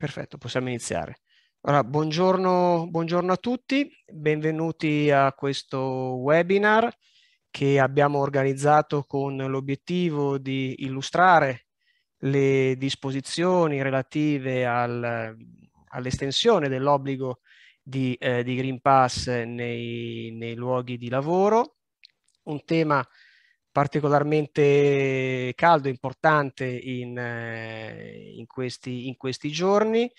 Perfetto, possiamo iniziare. Allora, buongiorno, buongiorno, a tutti, benvenuti a questo webinar che abbiamo organizzato con l'obiettivo di illustrare le disposizioni relative al, all'estensione dell'obbligo di, eh, di, Green Pass nei, nei luoghi di lavoro, un tema particolarmente caldo e importante in, eh, in, questi, in questi giorni.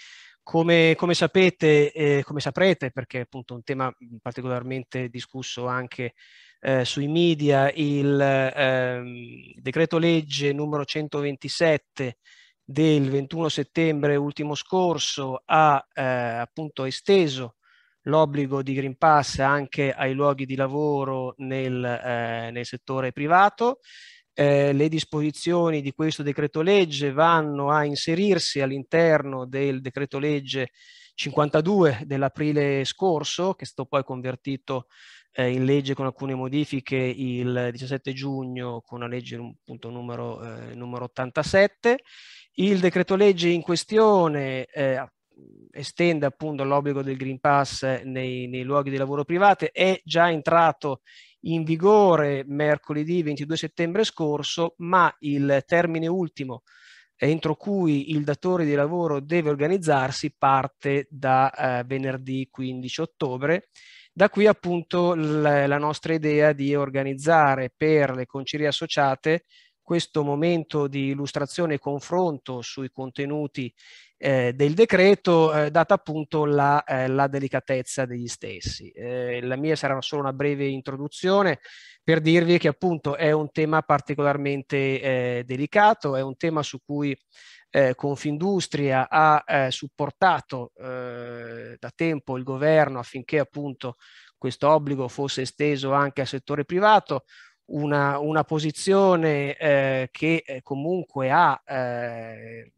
Come, come, sapete, eh, come saprete, perché è appunto un tema particolarmente discusso anche eh, sui media, il eh, decreto legge numero 127 del 21 settembre ultimo scorso ha eh, appunto esteso l'obbligo di Green Pass anche ai luoghi di lavoro nel, eh, nel settore privato. Eh, le disposizioni di questo decreto legge vanno a inserirsi all'interno del decreto legge 52 dell'aprile scorso, che è stato poi convertito eh, in legge con alcune modifiche il 17 giugno con la legge appunto, numero, eh, numero 87. Il decreto legge in questione eh, estende appunto l'obbligo del Green Pass nei, nei luoghi di lavoro private, è già entrato in vigore mercoledì 22 settembre scorso, ma il termine ultimo entro cui il datore di lavoro deve organizzarsi parte da eh, venerdì 15 ottobre. Da qui appunto la nostra idea di organizzare per le concerie associate questo momento di illustrazione e confronto sui contenuti eh, del decreto, eh, data appunto la, eh, la, delicatezza degli stessi. Eh, la mia sarà solo una breve introduzione per dirvi che appunto è un tema particolarmente eh, delicato, è un tema su cui eh, Confindustria ha supportato da tempo il governo affinché appunto questo obbligo fosse esteso anche al settore privato, una, una posizione che comunque ha eh,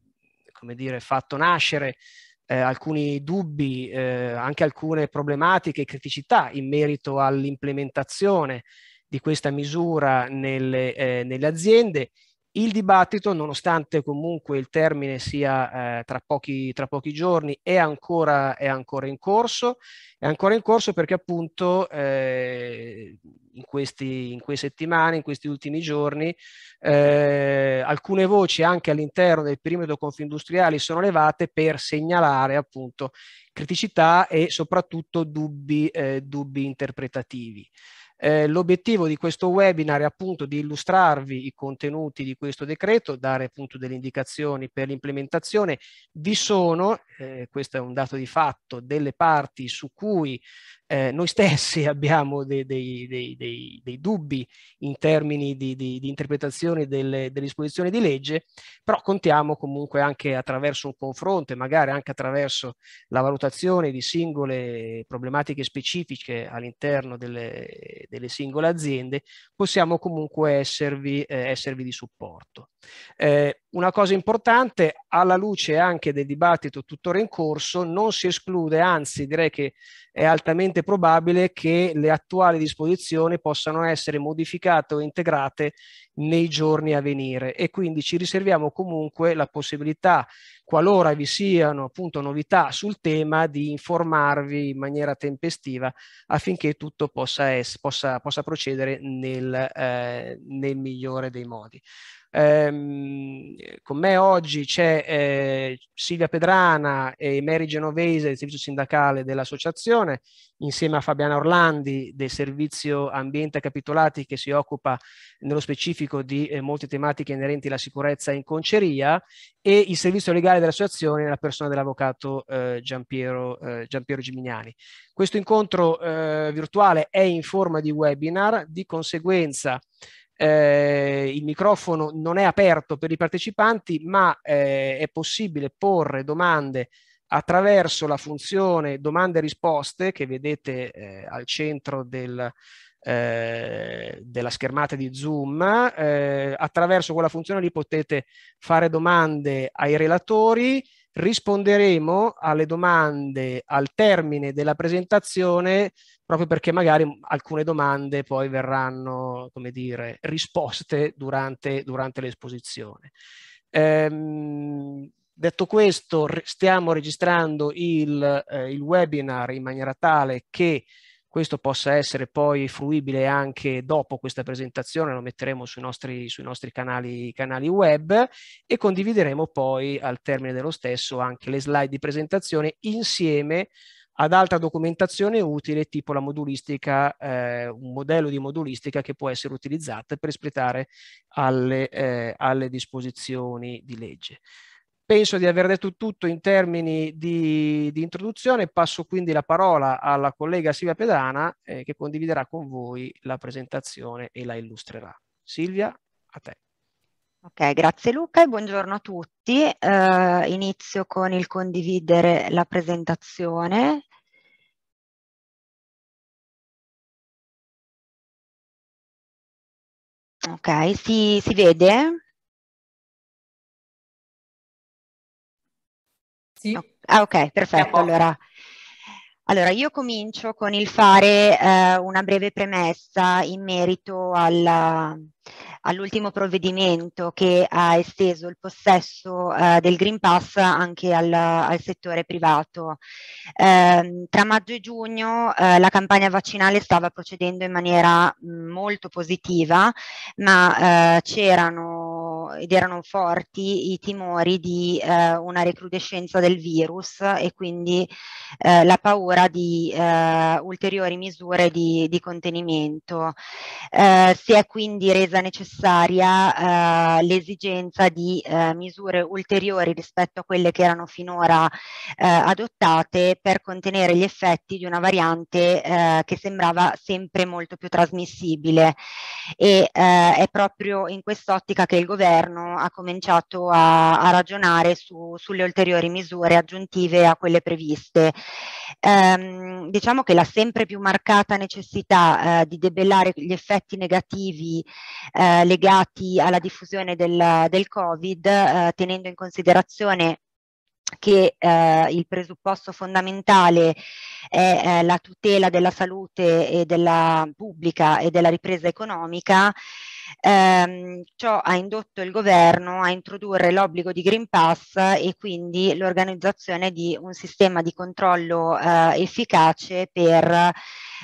come dire, fatto nascere eh, alcuni dubbi, eh, anche alcune problematiche e criticità in merito all'implementazione di questa misura nelle, eh, nelle aziende il dibattito, nonostante comunque il termine sia eh, tra, pochi, tra, pochi, giorni, è ancora, è ancora, in corso, è ancora in corso perché appunto eh, in, questi, in, queste settimane, in questi ultimi giorni, eh, alcune voci anche all'interno del perimetro confindustriali sono levate per segnalare appunto criticità e soprattutto dubbi, eh, dubbi interpretativi. Eh, l'obiettivo di questo webinar è appunto di illustrarvi i contenuti di questo decreto, dare appunto delle indicazioni per l'implementazione. Vi sono, eh, questo è un dato di fatto, delle parti su cui eh, noi stessi abbiamo dei, dei, dei, dei dubbi in termini di, di, di interpretazione delle, delle, disposizioni di legge, però contiamo comunque anche attraverso un confronto e magari anche attraverso la valutazione di singole problematiche specifiche all'interno delle, delle singole aziende, possiamo comunque esservi, eh, esservi di supporto. Eh, una cosa importante, alla luce anche del dibattito tuttora in corso, non si esclude, anzi direi che è altamente probabile che le attuali disposizioni possano essere modificate o integrate nei giorni a venire e quindi ci riserviamo comunque la possibilità qualora vi siano appunto novità sul tema, di informarvi in maniera tempestiva affinché tutto possa, es- possa, possa procedere nel, eh, nel migliore dei modi. Ehm, con me oggi c'è eh, Silvia Pedrana e Mary Genovese, del servizio sindacale dell'associazione, insieme a Fabiana Orlandi del servizio ambiente capitolati che si occupa nello specifico di eh, molte tematiche inerenti alla sicurezza in conceria e il servizio legale dell'associazione nella persona dell'avvocato eh, Giampiero, eh, Giampiero Gimignani. Questo incontro eh, virtuale è in forma di webinar, di conseguenza eh, il microfono non è aperto per i partecipanti, ma eh, è possibile porre domande attraverso la funzione domande e risposte che vedete eh, al centro del, eh, della schermata di Zoom. Eh, attraverso quella funzione lì potete fare domande ai relatori, risponderemo alle domande al termine della presentazione proprio perché magari alcune domande poi verranno, come dire, risposte durante, durante l'esposizione. Ehm, Detto questo, stiamo registrando il, eh, il, webinar in maniera tale che questo possa essere poi fruibile anche dopo questa presentazione, lo metteremo sui nostri, sui nostri canali, canali, web e condivideremo poi al termine dello stesso anche le slide di presentazione insieme ad altra documentazione utile tipo la modulistica, eh, un modello di modulistica che può essere utilizzata per espletare alle, eh, alle disposizioni di legge. Penso di aver detto tutto in termini di, di introduzione, passo quindi la parola alla collega Silvia Pedrana eh, che condividerà con voi la presentazione e la illustrerà. Silvia, a te. Ok, grazie Luca e buongiorno a tutti. Uh, inizio con il condividere la presentazione. Ok, si, si vede? Sì. Ah, ok, perfetto. Allora. allora. io comincio con il fare eh, una breve premessa in merito alla, all'ultimo provvedimento che ha esteso il possesso eh, del Green Pass anche al, al settore privato. Eh, tra maggio e giugno eh, la campagna vaccinale stava procedendo in maniera mm, molto positiva, ma eh, c'erano ed erano forti i timori di eh, una recrudescenza del virus e quindi eh, la paura di eh, ulteriori misure di, di contenimento. Eh, si è quindi resa necessaria eh, l'esigenza di eh, misure ulteriori rispetto a quelle che erano finora adottate per contenere gli effetti di una variante che sembrava sempre molto più trasmissibile e è proprio in quest'ottica che il governo governo ha cominciato a, a ragionare su, sulle ulteriori misure aggiuntive a quelle previste. Ehm, diciamo che la sempre più marcata necessità eh, di debellare gli effetti negativi eh, legati alla diffusione del, del Covid, eh, tenendo in considerazione che eh, il presupposto fondamentale è eh, la tutela della salute e della pubblica e della ripresa economica, Ehm, ciò ha indotto il governo a introdurre l'obbligo di Green Pass e quindi l'organizzazione di un sistema di controllo eh, efficace per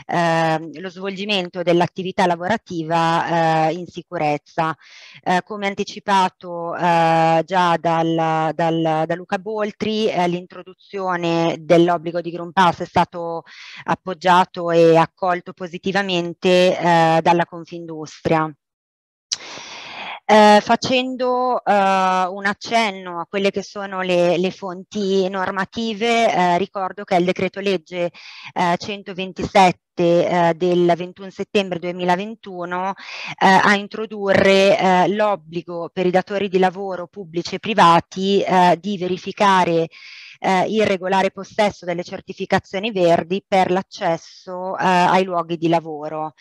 eh, lo svolgimento dell'attività lavorativa eh, in sicurezza. Eh, come anticipato eh, già dal, dal, da Luca Boltri, eh, l'introduzione dell'obbligo di Green Pass è stato appoggiato e accolto positivamente eh, dalla Confindustria eh, facendo eh, un accenno a quelle che sono le, le fonti normative, eh, ricordo che è il decreto legge 127 eh, eh, del 21 settembre 2021 eh, a introdurre eh, l'obbligo per i datori di lavoro pubblici e privati eh, di verificare eh, il regolare possesso delle certificazioni verdi per l'accesso eh, ai luoghi di lavoro.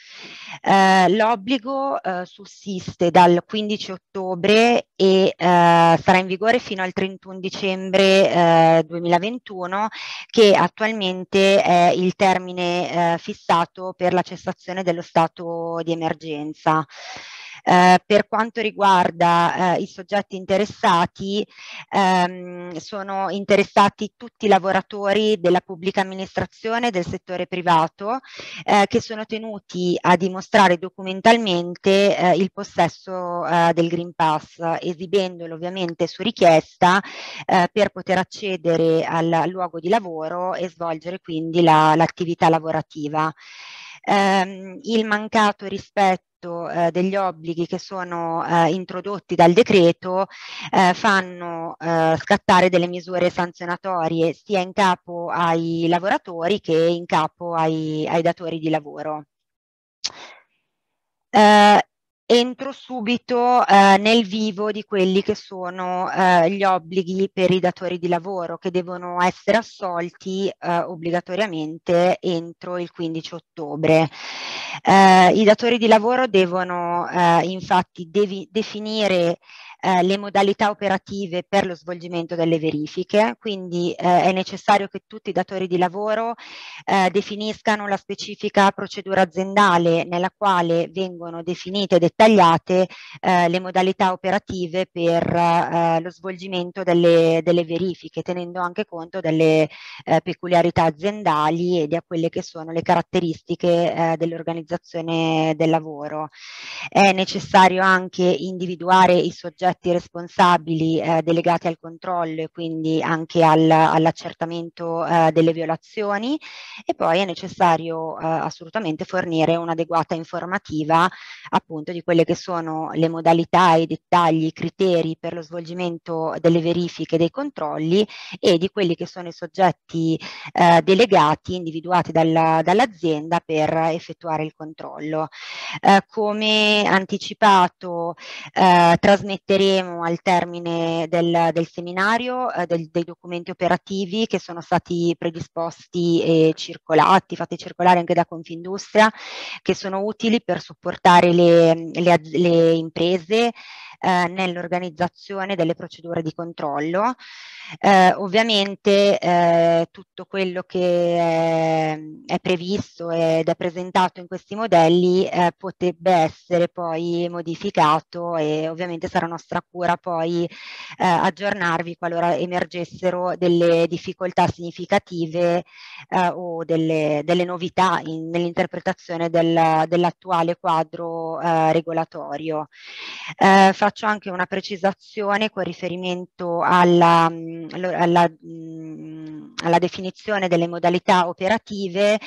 Eh, l'obbligo eh, sussiste dal 15 ottobre e eh, sarà in vigore fino al 31 dicembre eh, 2021 che attualmente è il termine eh, fissato per la cessazione dello stato di emergenza. Eh, per quanto riguarda eh, i soggetti interessati, ehm, sono interessati tutti i lavoratori della pubblica amministrazione del settore privato eh, che sono tenuti a dimostrare documentalmente eh, il possesso eh, del Green Pass, esibendolo ovviamente su richiesta eh, per poter accedere al, luogo di lavoro e svolgere quindi la, l'attività lavorativa ehm, il mancato rispetto eh, degli obblighi che sono eh, introdotti dal decreto eh, fanno eh, scattare delle misure sanzionatorie sia in capo ai lavoratori che in capo ai, ai datori di lavoro. Eh, entro subito eh, nel vivo di quelli che sono eh, gli obblighi per i datori di lavoro che devono essere assolti eh, obbligatoriamente entro il 15 ottobre. Eh, I datori di lavoro devono eh, infatti devi- definire eh, le modalità operative per lo svolgimento delle verifiche, quindi eh, è necessario che tutti i datori di lavoro eh, definiscano la specifica procedura aziendale nella quale vengono definite e dettagliate eh, le modalità operative per eh, lo svolgimento delle, delle verifiche, tenendo anche conto delle eh, peculiarità aziendali e di quelle che sono le caratteristiche eh, dell'organizzazione del lavoro. È necessario anche individuare i soggetti soggetti responsabili eh, delegati al controllo e quindi anche al, all'accertamento eh, delle violazioni e poi è necessario eh, assolutamente fornire un'adeguata informativa appunto di quelle che sono le modalità, i dettagli, i criteri per lo svolgimento delle verifiche, dei controlli e di quelli che sono i soggetti eh, delegati individuati dalla, dall'azienda per effettuare il controllo. Eh, come anticipato eh, trasmetteremo arriveremo al termine del, del seminario eh, del, dei documenti operativi che sono stati predisposti e circolati, fatti circolare anche da Confindustria, che sono utili per supportare le, le, le imprese eh, nell'organizzazione delle procedure di controllo. Eh, ovviamente eh, tutto quello che è, è, previsto ed è presentato in questi modelli eh, potrebbe essere poi modificato e ovviamente sarà nostra cura poi eh, aggiornarvi qualora emergessero delle difficoltà significative eh, o delle, delle novità in, nell'interpretazione del, dell'attuale quadro regolatorio. fra faccio anche una precisazione con riferimento alla, mm, alla, mm, alla definizione delle modalità operative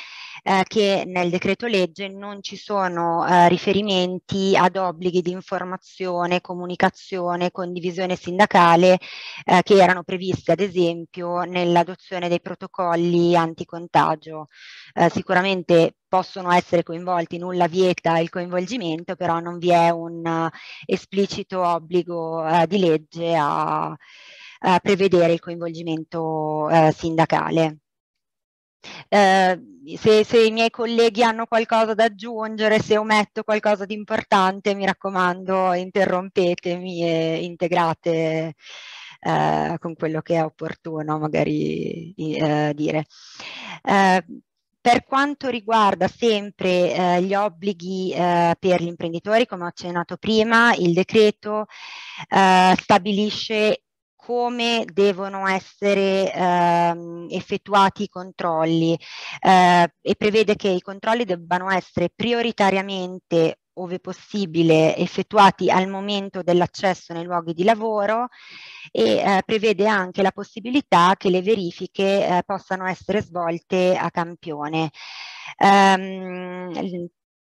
eh, che nel decreto legge non ci sono eh, riferimenti ad obblighi di informazione, comunicazione, condivisione sindacale eh, che erano previsti ad esempio nell'adozione dei protocolli anticontagio. Eh, sicuramente possono essere coinvolti, nulla vieta il coinvolgimento, però non vi è un uh, esplicito obbligo uh, di legge a, a, prevedere il coinvolgimento uh, sindacale. Se, se, i miei colleghi hanno qualcosa da aggiungere, se ometto qualcosa di importante, mi raccomando, interrompetemi e integrate con quello che è opportuno magari dire. Per quanto riguarda sempre eh, gli obblighi eh, per gli imprenditori, come ho accennato prima, il decreto eh, stabilisce come devono essere ehm, effettuati i controlli eh, e prevede che i controlli debbano essere prioritariamente ove possibile, effettuati al momento dell'accesso nei luoghi di lavoro e eh, prevede anche la possibilità che le verifiche eh, possano essere svolte a campione. Um,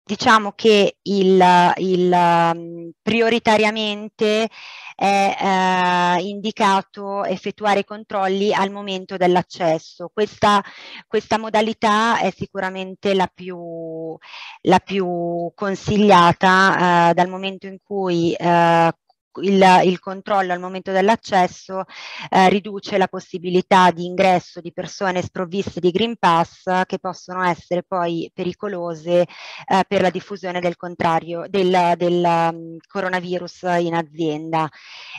diciamo che il, il, mm, prioritariamente è eh, indicato effettuare controlli al momento dell'accesso. Questa, questa modalità è sicuramente la più, la più consigliata eh, dal momento in cui eh, il, il controllo al momento dell'accesso eh, riduce la possibilità di ingresso di persone sprovviste di Green Pass che possono essere poi pericolose eh, per la diffusione del contrario del, del um, coronavirus in azienda.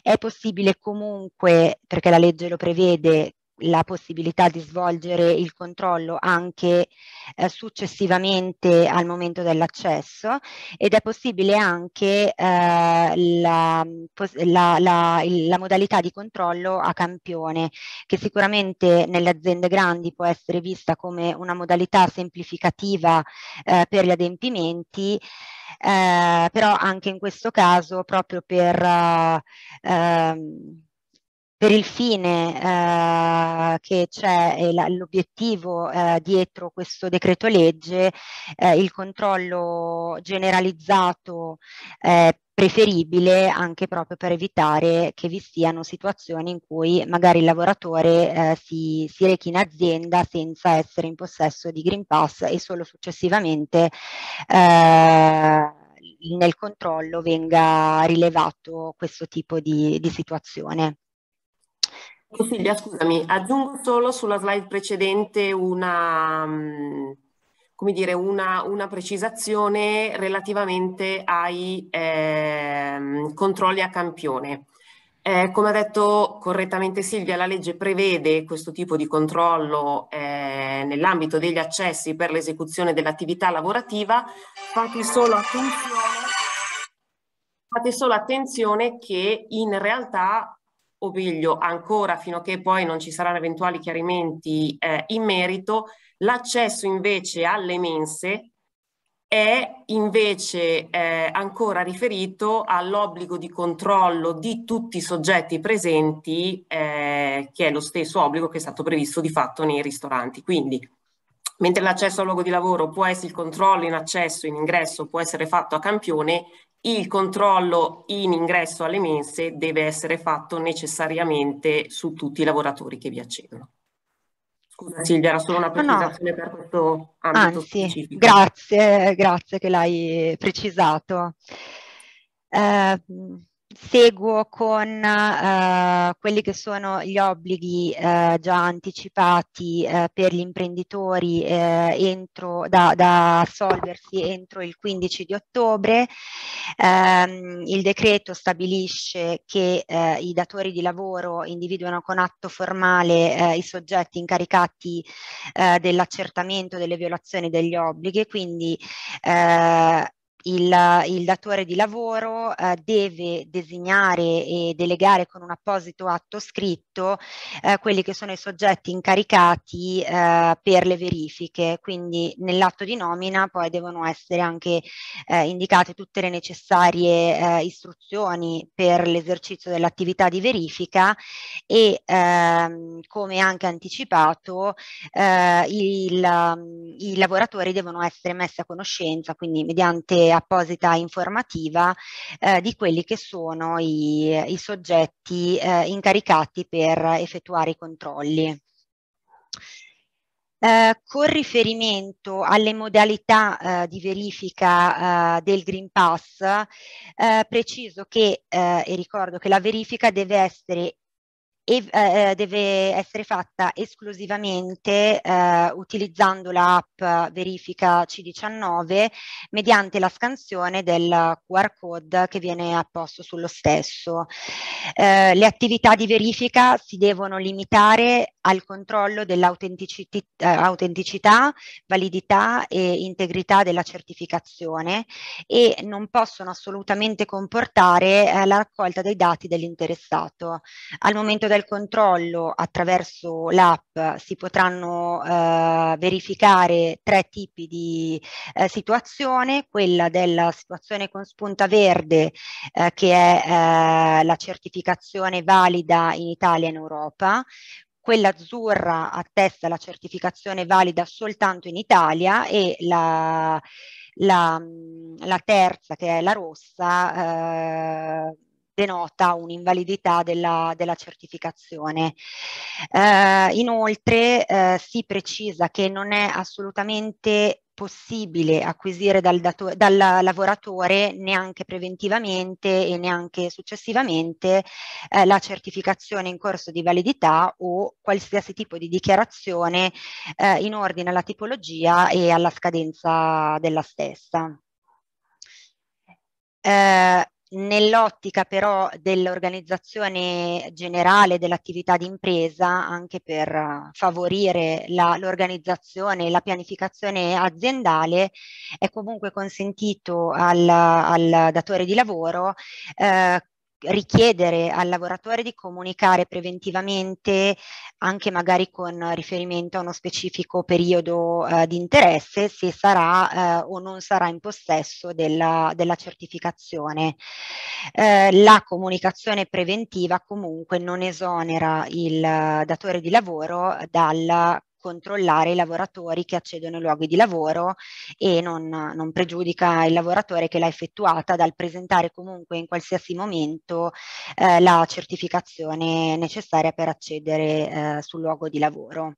È possibile comunque, perché la legge lo prevede, la possibilità di svolgere il controllo anche eh, successivamente al momento dell'accesso ed è possibile anche eh, la, la, la, la, modalità di controllo a campione che sicuramente nelle aziende grandi può essere vista come una modalità semplificativa eh, per gli adempimenti eh, però anche in questo caso proprio per uh, per il fine eh, che c'è eh, l'obiettivo eh, dietro questo decreto legge, eh, il controllo generalizzato eh, preferibile anche proprio per evitare che vi siano situazioni in cui magari il lavoratore eh, si, si rechi in azienda senza essere in possesso di Green Pass e solo successivamente eh, nel controllo venga rilevato questo tipo di, di situazione. Oh, Silvia, scusami, aggiungo solo sulla slide precedente una, mm, come dire, una, una precisazione relativamente ai eh, controlli a campione. Eh, come ha detto correttamente Silvia, la legge prevede questo tipo di controllo eh, nell'ambito degli accessi per l'esecuzione dell'attività lavorativa, fate solo, attenzione, fate solo attenzione che in realtà o meglio ancora fino a che poi non ci saranno eventuali chiarimenti eh, in merito, l'accesso invece alle mense è invece eh, ancora riferito all'obbligo di controllo di tutti i soggetti presenti, eh, che è lo stesso obbligo che è stato previsto di fatto nei ristoranti. Quindi, mentre l'accesso al luogo di lavoro può essere il controllo in accesso, in ingresso, può essere fatto a campione, il controllo in ingresso alle mense deve essere fatto necessariamente su tutti i lavoratori che vi accedono. Scusa eh. Silvia, era solo una precisazione no, no. per questo ambito Anzi, specifico. Grazie, grazie che l'hai precisato. Eh, seguo con eh, quelli che sono gli obblighi eh, già anticipati eh, per gli imprenditori eh, entro, da, da, assolversi entro il 15 di ottobre. Ehm, il decreto stabilisce che eh, i datori di lavoro individuano con atto formale eh, i soggetti incaricati dell'accertamento delle violazioni degli obblighi, quindi il, il datore di lavoro eh, deve designare e delegare con un apposito atto scritto eh, quelli che sono i soggetti incaricati eh, per le verifiche, quindi nell'atto di nomina poi devono essere anche eh, indicate tutte le necessarie eh, istruzioni per l'esercizio dell'attività di verifica e ehm, come anche anticipato eh, il, i lavoratori devono essere messi a conoscenza, quindi mediante apposita informativa eh, di quelli che sono i, i soggetti eh, incaricati per effettuare i controlli. Eh, con riferimento alle modalità eh, di verifica eh, del Green Pass, eh, preciso che, eh, e ricordo che la verifica deve essere e eh, deve essere fatta esclusivamente eh, utilizzando l'app verifica C19 mediante la scansione del QR code che viene apposto sullo stesso. Eh, le attività di verifica si devono limitare al controllo dell'autenticità, eh, validità e integrità della certificazione e non possono assolutamente comportare eh, la raccolta dei dati dell'interessato. Al momento del controllo attraverso l'app si potranno eh, verificare tre tipi di eh, situazione, quella della situazione con spunta verde eh, che è eh, la certificazione valida in Italia e in Europa, quella azzurra attesta la certificazione valida soltanto in Italia e la, la, la terza, che è la rossa, eh, denota un'invalidità della, della certificazione. Eh, inoltre eh, si precisa che non è assolutamente possibile acquisire dal, datore, dal lavoratore neanche preventivamente e neanche successivamente eh, la certificazione in corso di validità o qualsiasi tipo di dichiarazione eh, in ordine alla tipologia e alla scadenza della stessa. Eh, nell'ottica però dell'organizzazione generale dell'attività di impresa anche per eh, favorire la, l'organizzazione e la pianificazione aziendale, è comunque consentito al, al datore di lavoro eh, richiedere al lavoratore di comunicare preventivamente anche magari con riferimento a uno specifico periodo eh, di interesse se sarà eh, o non sarà in possesso della, della certificazione. Eh, la comunicazione preventiva comunque non esonera il eh, datore di lavoro dalla controllare i lavoratori che accedono ai luoghi di lavoro e non, non pregiudica il lavoratore che l'ha effettuata dal presentare comunque in qualsiasi momento eh, la certificazione necessaria per accedere eh, sul luogo di lavoro.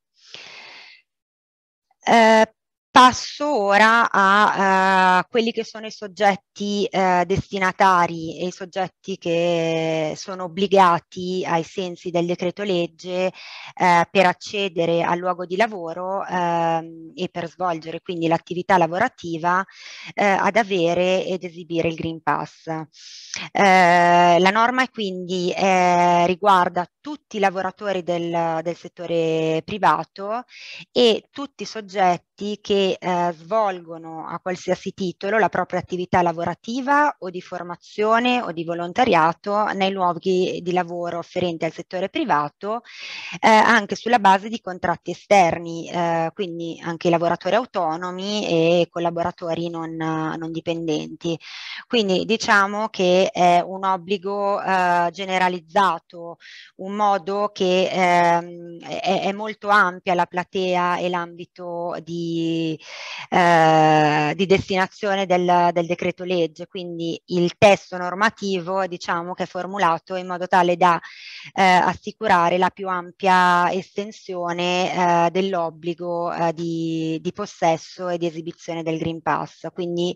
Eh, Passo ora a eh, quelli che sono i soggetti eh, destinatari e i soggetti che sono obbligati ai sensi del decreto legge eh, per accedere al luogo di lavoro ehm, e per svolgere quindi l'attività lavorativa eh, ad avere ed esibire il Green Pass. Eh, la norma quindi eh, riguarda tutti i lavoratori del, del settore privato e tutti i soggetti soggetti che eh, svolgono a qualsiasi titolo la propria attività lavorativa o di formazione o di volontariato nei luoghi di lavoro offerenti al settore privato, eh, anche sulla base di contratti esterni, eh, quindi anche i lavoratori autonomi e collaboratori non, non dipendenti. Quindi diciamo che è un obbligo eh, generalizzato, un modo che ehm, è, è molto ampia la platea e l'ambito di di, eh, di destinazione del, del decreto legge, quindi il testo normativo diciamo che è formulato in modo tale da eh, assicurare la più ampia estensione eh, dell'obbligo eh, di, di possesso e di esibizione del Green Pass, quindi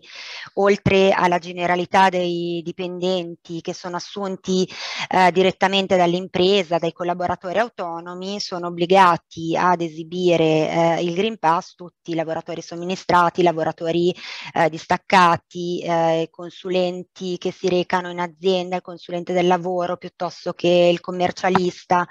oltre alla generalità dei dipendenti che sono assunti eh, direttamente dall'impresa, dai collaboratori autonomi, sono obbligati ad esibire eh, il Green Pass tutti tutti, lavoratori somministrati, lavoratori eh, distaccati, eh, consulenti che si recano in azienda, il consulente del lavoro piuttosto che il commercialista,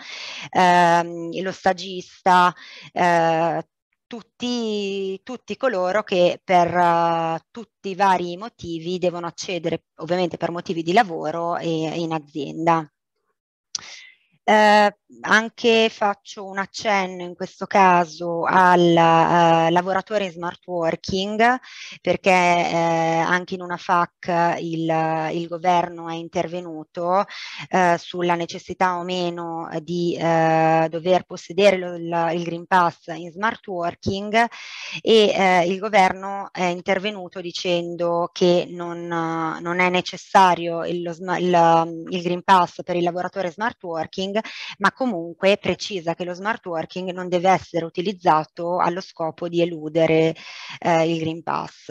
ehm, lo stagista, eh, tutti, tutti, coloro che per uh, tutti i vari motivi devono accedere, ovviamente per motivi di lavoro, e, in azienda. Eh, anche faccio un accenno in questo caso al uh, lavoratore in smart working perché eh, anche in una FAC il, il governo è intervenuto eh, sulla necessità o meno di eh, dover possedere lo, il, il Green Pass in smart working e eh, il governo è intervenuto dicendo che non, non è necessario il, lo, il, il Green Pass per il lavoratore smart working working, ma comunque precisa che lo smart working non deve essere utilizzato allo scopo di eludere eh, il Green Pass.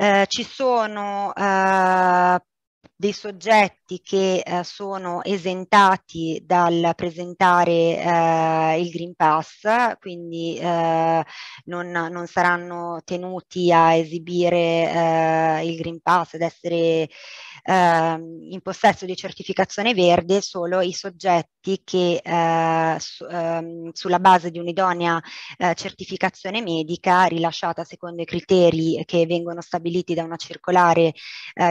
Eh, ci sono eh, dei soggetti che eh, sono esentati dal presentare eh, il Green Pass, quindi eh, non, non, saranno tenuti a esibire eh, il Green Pass ed essere ehm, in possesso di certificazione verde solo i soggetti che eh, su, ehm, sulla base di un'idonea eh, certificazione medica rilasciata secondo i criteri che vengono stabiliti da una circolare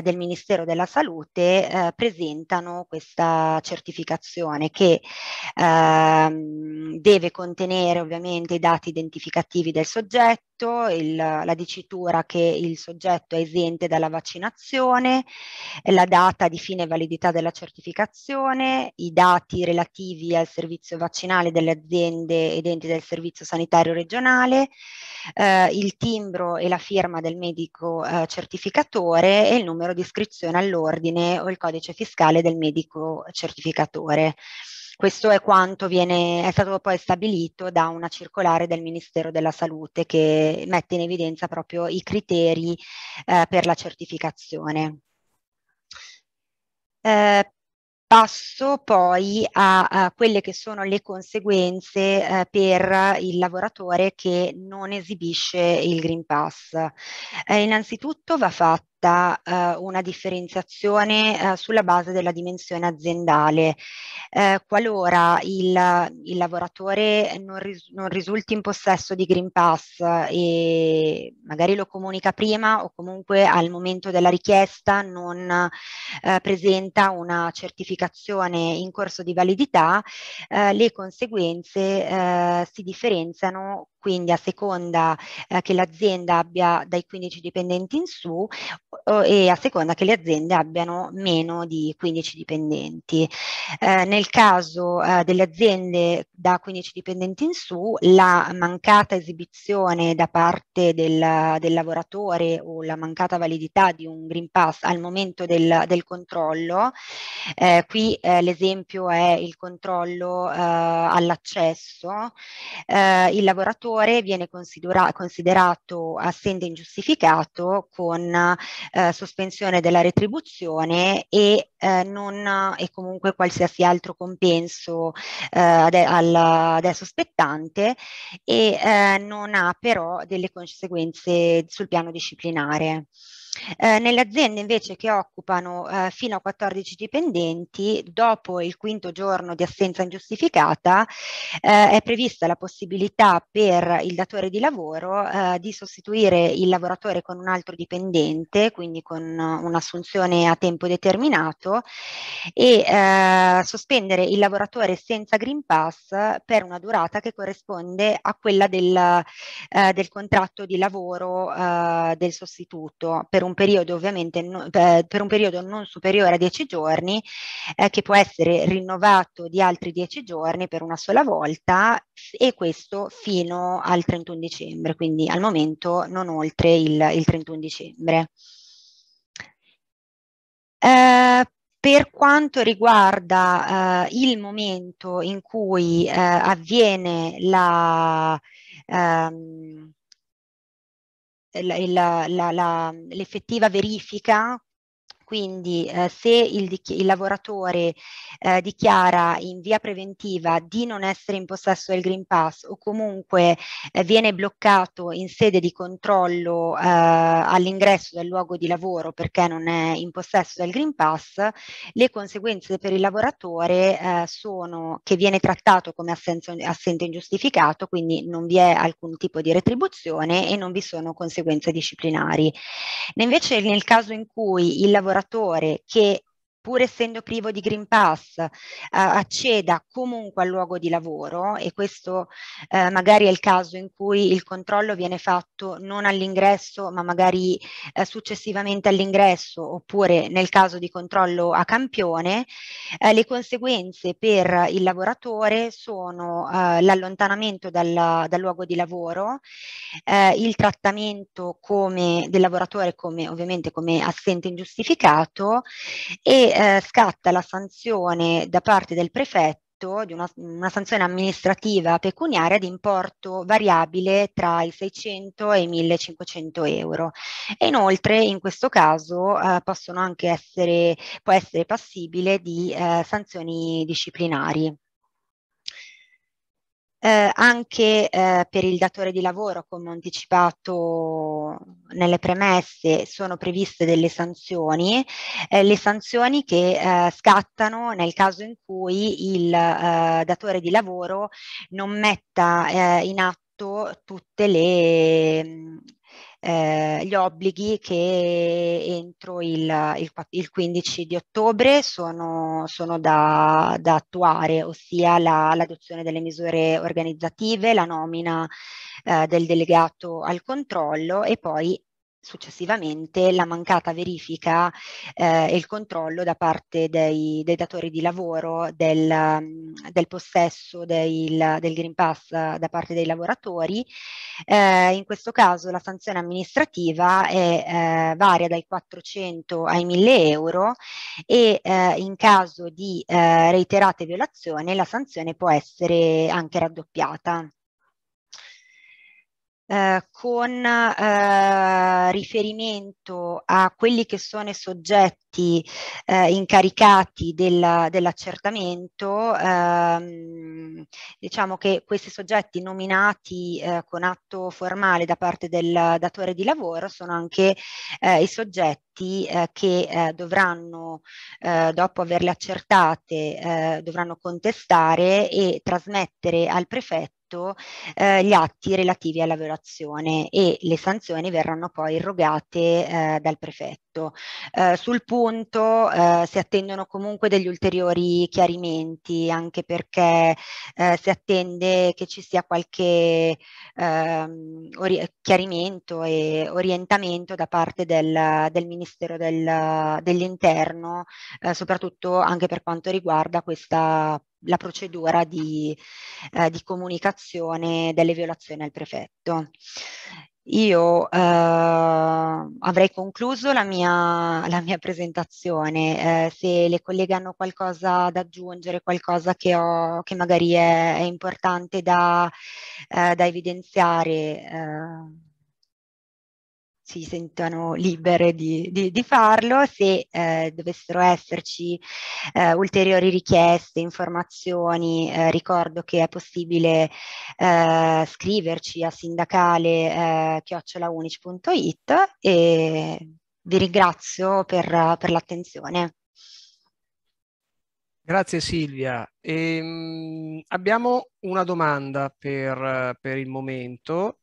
del Ministero della Salute salute eh, presentano questa certificazione che ehm, deve contenere ovviamente i dati identificativi del soggetto, il, la dicitura che il soggetto è esente dalla vaccinazione, la data di fine validità della certificazione, i dati relativi al servizio vaccinale delle aziende ed enti del servizio sanitario regionale, eh, il timbro e la firma del medico eh, certificatore e il numero di iscrizione all'ordine ordine o il codice fiscale del medico certificatore. Questo è quanto viene, è stato poi stabilito da una circolare del Ministero della Salute che mette in evidenza proprio i criteri eh, per la certificazione. Eh, Passo poi a, a, quelle che sono le conseguenze eh, per il lavoratore che non esibisce il Green Pass. Eh, innanzitutto va fatto da eh, una differenziazione eh, sulla base della dimensione aziendale. Eh, qualora il, il lavoratore non, ris- non risulti in possesso di Green Pass e magari lo comunica prima o comunque al momento della richiesta non eh, presenta una certificazione in corso di validità, eh, le conseguenze eh, si differenziano quindi a seconda eh, che l'azienda abbia dai 15 dipendenti in su e a seconda che le aziende abbiano meno di 15 dipendenti. Eh, nel caso eh, delle aziende da 15 dipendenti in su, la mancata esibizione da parte del, del lavoratore o la mancata validità di un Green Pass al momento del, del controllo, eh, qui eh, l'esempio è il controllo eh, all'accesso, eh, il lavoratore viene considera- considerato assente ingiustificato con eh, sospensione della retribuzione e, eh, non, e comunque qualsiasi altro compenso eh, ad, al, adesso spettante e eh, non ha però delle conseguenze sul piano disciplinare. Eh, nelle aziende invece che occupano eh, fino a 14 dipendenti, dopo il quinto giorno di assenza ingiustificata, eh, è prevista la possibilità per il datore di lavoro eh, di sostituire il lavoratore con un altro dipendente, quindi con un'assunzione a tempo determinato, e eh, sospendere il lavoratore senza Green Pass per una durata che corrisponde a quella del, eh, del contratto di lavoro del sostituto per un un periodo ovviamente no, per un periodo non superiore a 10 giorni eh, che può essere rinnovato di altri 10 giorni per una sola volta e questo fino al 31 dicembre, quindi al momento non oltre il, il 31 dicembre. Eh, per quanto riguarda eh, il momento in cui eh, avviene la, ehm, l'effettiva verifica quindi eh, se il, il lavoratore eh, dichiara in via preventiva di non essere in possesso del Green Pass o comunque eh, viene bloccato in sede di controllo eh, all'ingresso del luogo di lavoro perché non è in possesso del Green Pass, le conseguenze per il lavoratore eh, sono che viene trattato come assenso, assente ingiustificato, quindi non vi è alcun tipo di retribuzione e non vi sono conseguenze disciplinari. Invece nel caso in cui il lavoratore lavoratore che pur essendo privo di Green Pass, eh, acceda comunque al luogo di lavoro e questo eh, magari è il caso in cui il controllo viene fatto non all'ingresso ma magari eh, successivamente all'ingresso oppure nel caso di controllo a campione, eh, le conseguenze per il lavoratore sono eh, l'allontanamento dal, dal, luogo di lavoro, eh, il trattamento come, del lavoratore come ovviamente come assente ingiustificato e eh, scatta la sanzione da parte del prefetto di una, una, sanzione amministrativa pecuniaria di importo variabile tra i 600 e i 1500 euro e inoltre in questo caso eh, possono anche essere, può essere passibile di eh, sanzioni disciplinari eh, anche eh, per il datore di lavoro, come ho anticipato nelle premesse, sono previste delle sanzioni, eh, le sanzioni che eh, scattano nel caso in cui il eh, datore di lavoro non metta eh, in atto tutte le, eh, gli obblighi che entro il, il, il 15 di ottobre sono, sono da, da, attuare, ossia la, l'adozione delle misure organizzative, la nomina eh, del delegato al controllo e poi successivamente la mancata verifica eh, e il controllo da parte dei, dei datori di lavoro del, mm, del possesso del, del, Green Pass da parte dei lavoratori. Eh, in questo caso la sanzione amministrativa è, eh, varia dai 400 ai 1000 euro e eh, in caso di eh, reiterate violazioni la sanzione può essere anche raddoppiata. Eh, con eh, riferimento a quelli che sono i soggetti eh, incaricati del, dell'accertamento, ehm, diciamo che questi soggetti nominati eh, con atto formale da parte del datore di lavoro sono anche eh, i soggetti che dovranno, dopo averle accertate, dovranno contestare e trasmettere al prefetto scritto eh, gli atti relativi alla violazione e le sanzioni verranno poi erogate eh, dal prefetto detto. Eh, sul punto eh, si attendono comunque degli ulteriori chiarimenti, anche perché eh, si attende che ci sia qualche ehm, chiarimento e orientamento da parte del, del Ministero del, dell'Interno, eh, soprattutto anche per quanto riguarda questa la procedura di, eh, di comunicazione delle violazioni al prefetto. Io eh, avrei concluso la mia, la mia presentazione. Eh, se le colleghe hanno qualcosa da aggiungere, qualcosa che, ho, che magari è, è importante da, eh, da evidenziare, eh, si sentano libere di, di, di farlo, se eh, dovessero esserci eh, ulteriori richieste, informazioni, eh, ricordo che è possibile eh, scriverci a sindacale eh, chiocciolaunic.it e vi ringrazio per, per l'attenzione. Grazie Silvia. Ehm, abbiamo una domanda per, per il momento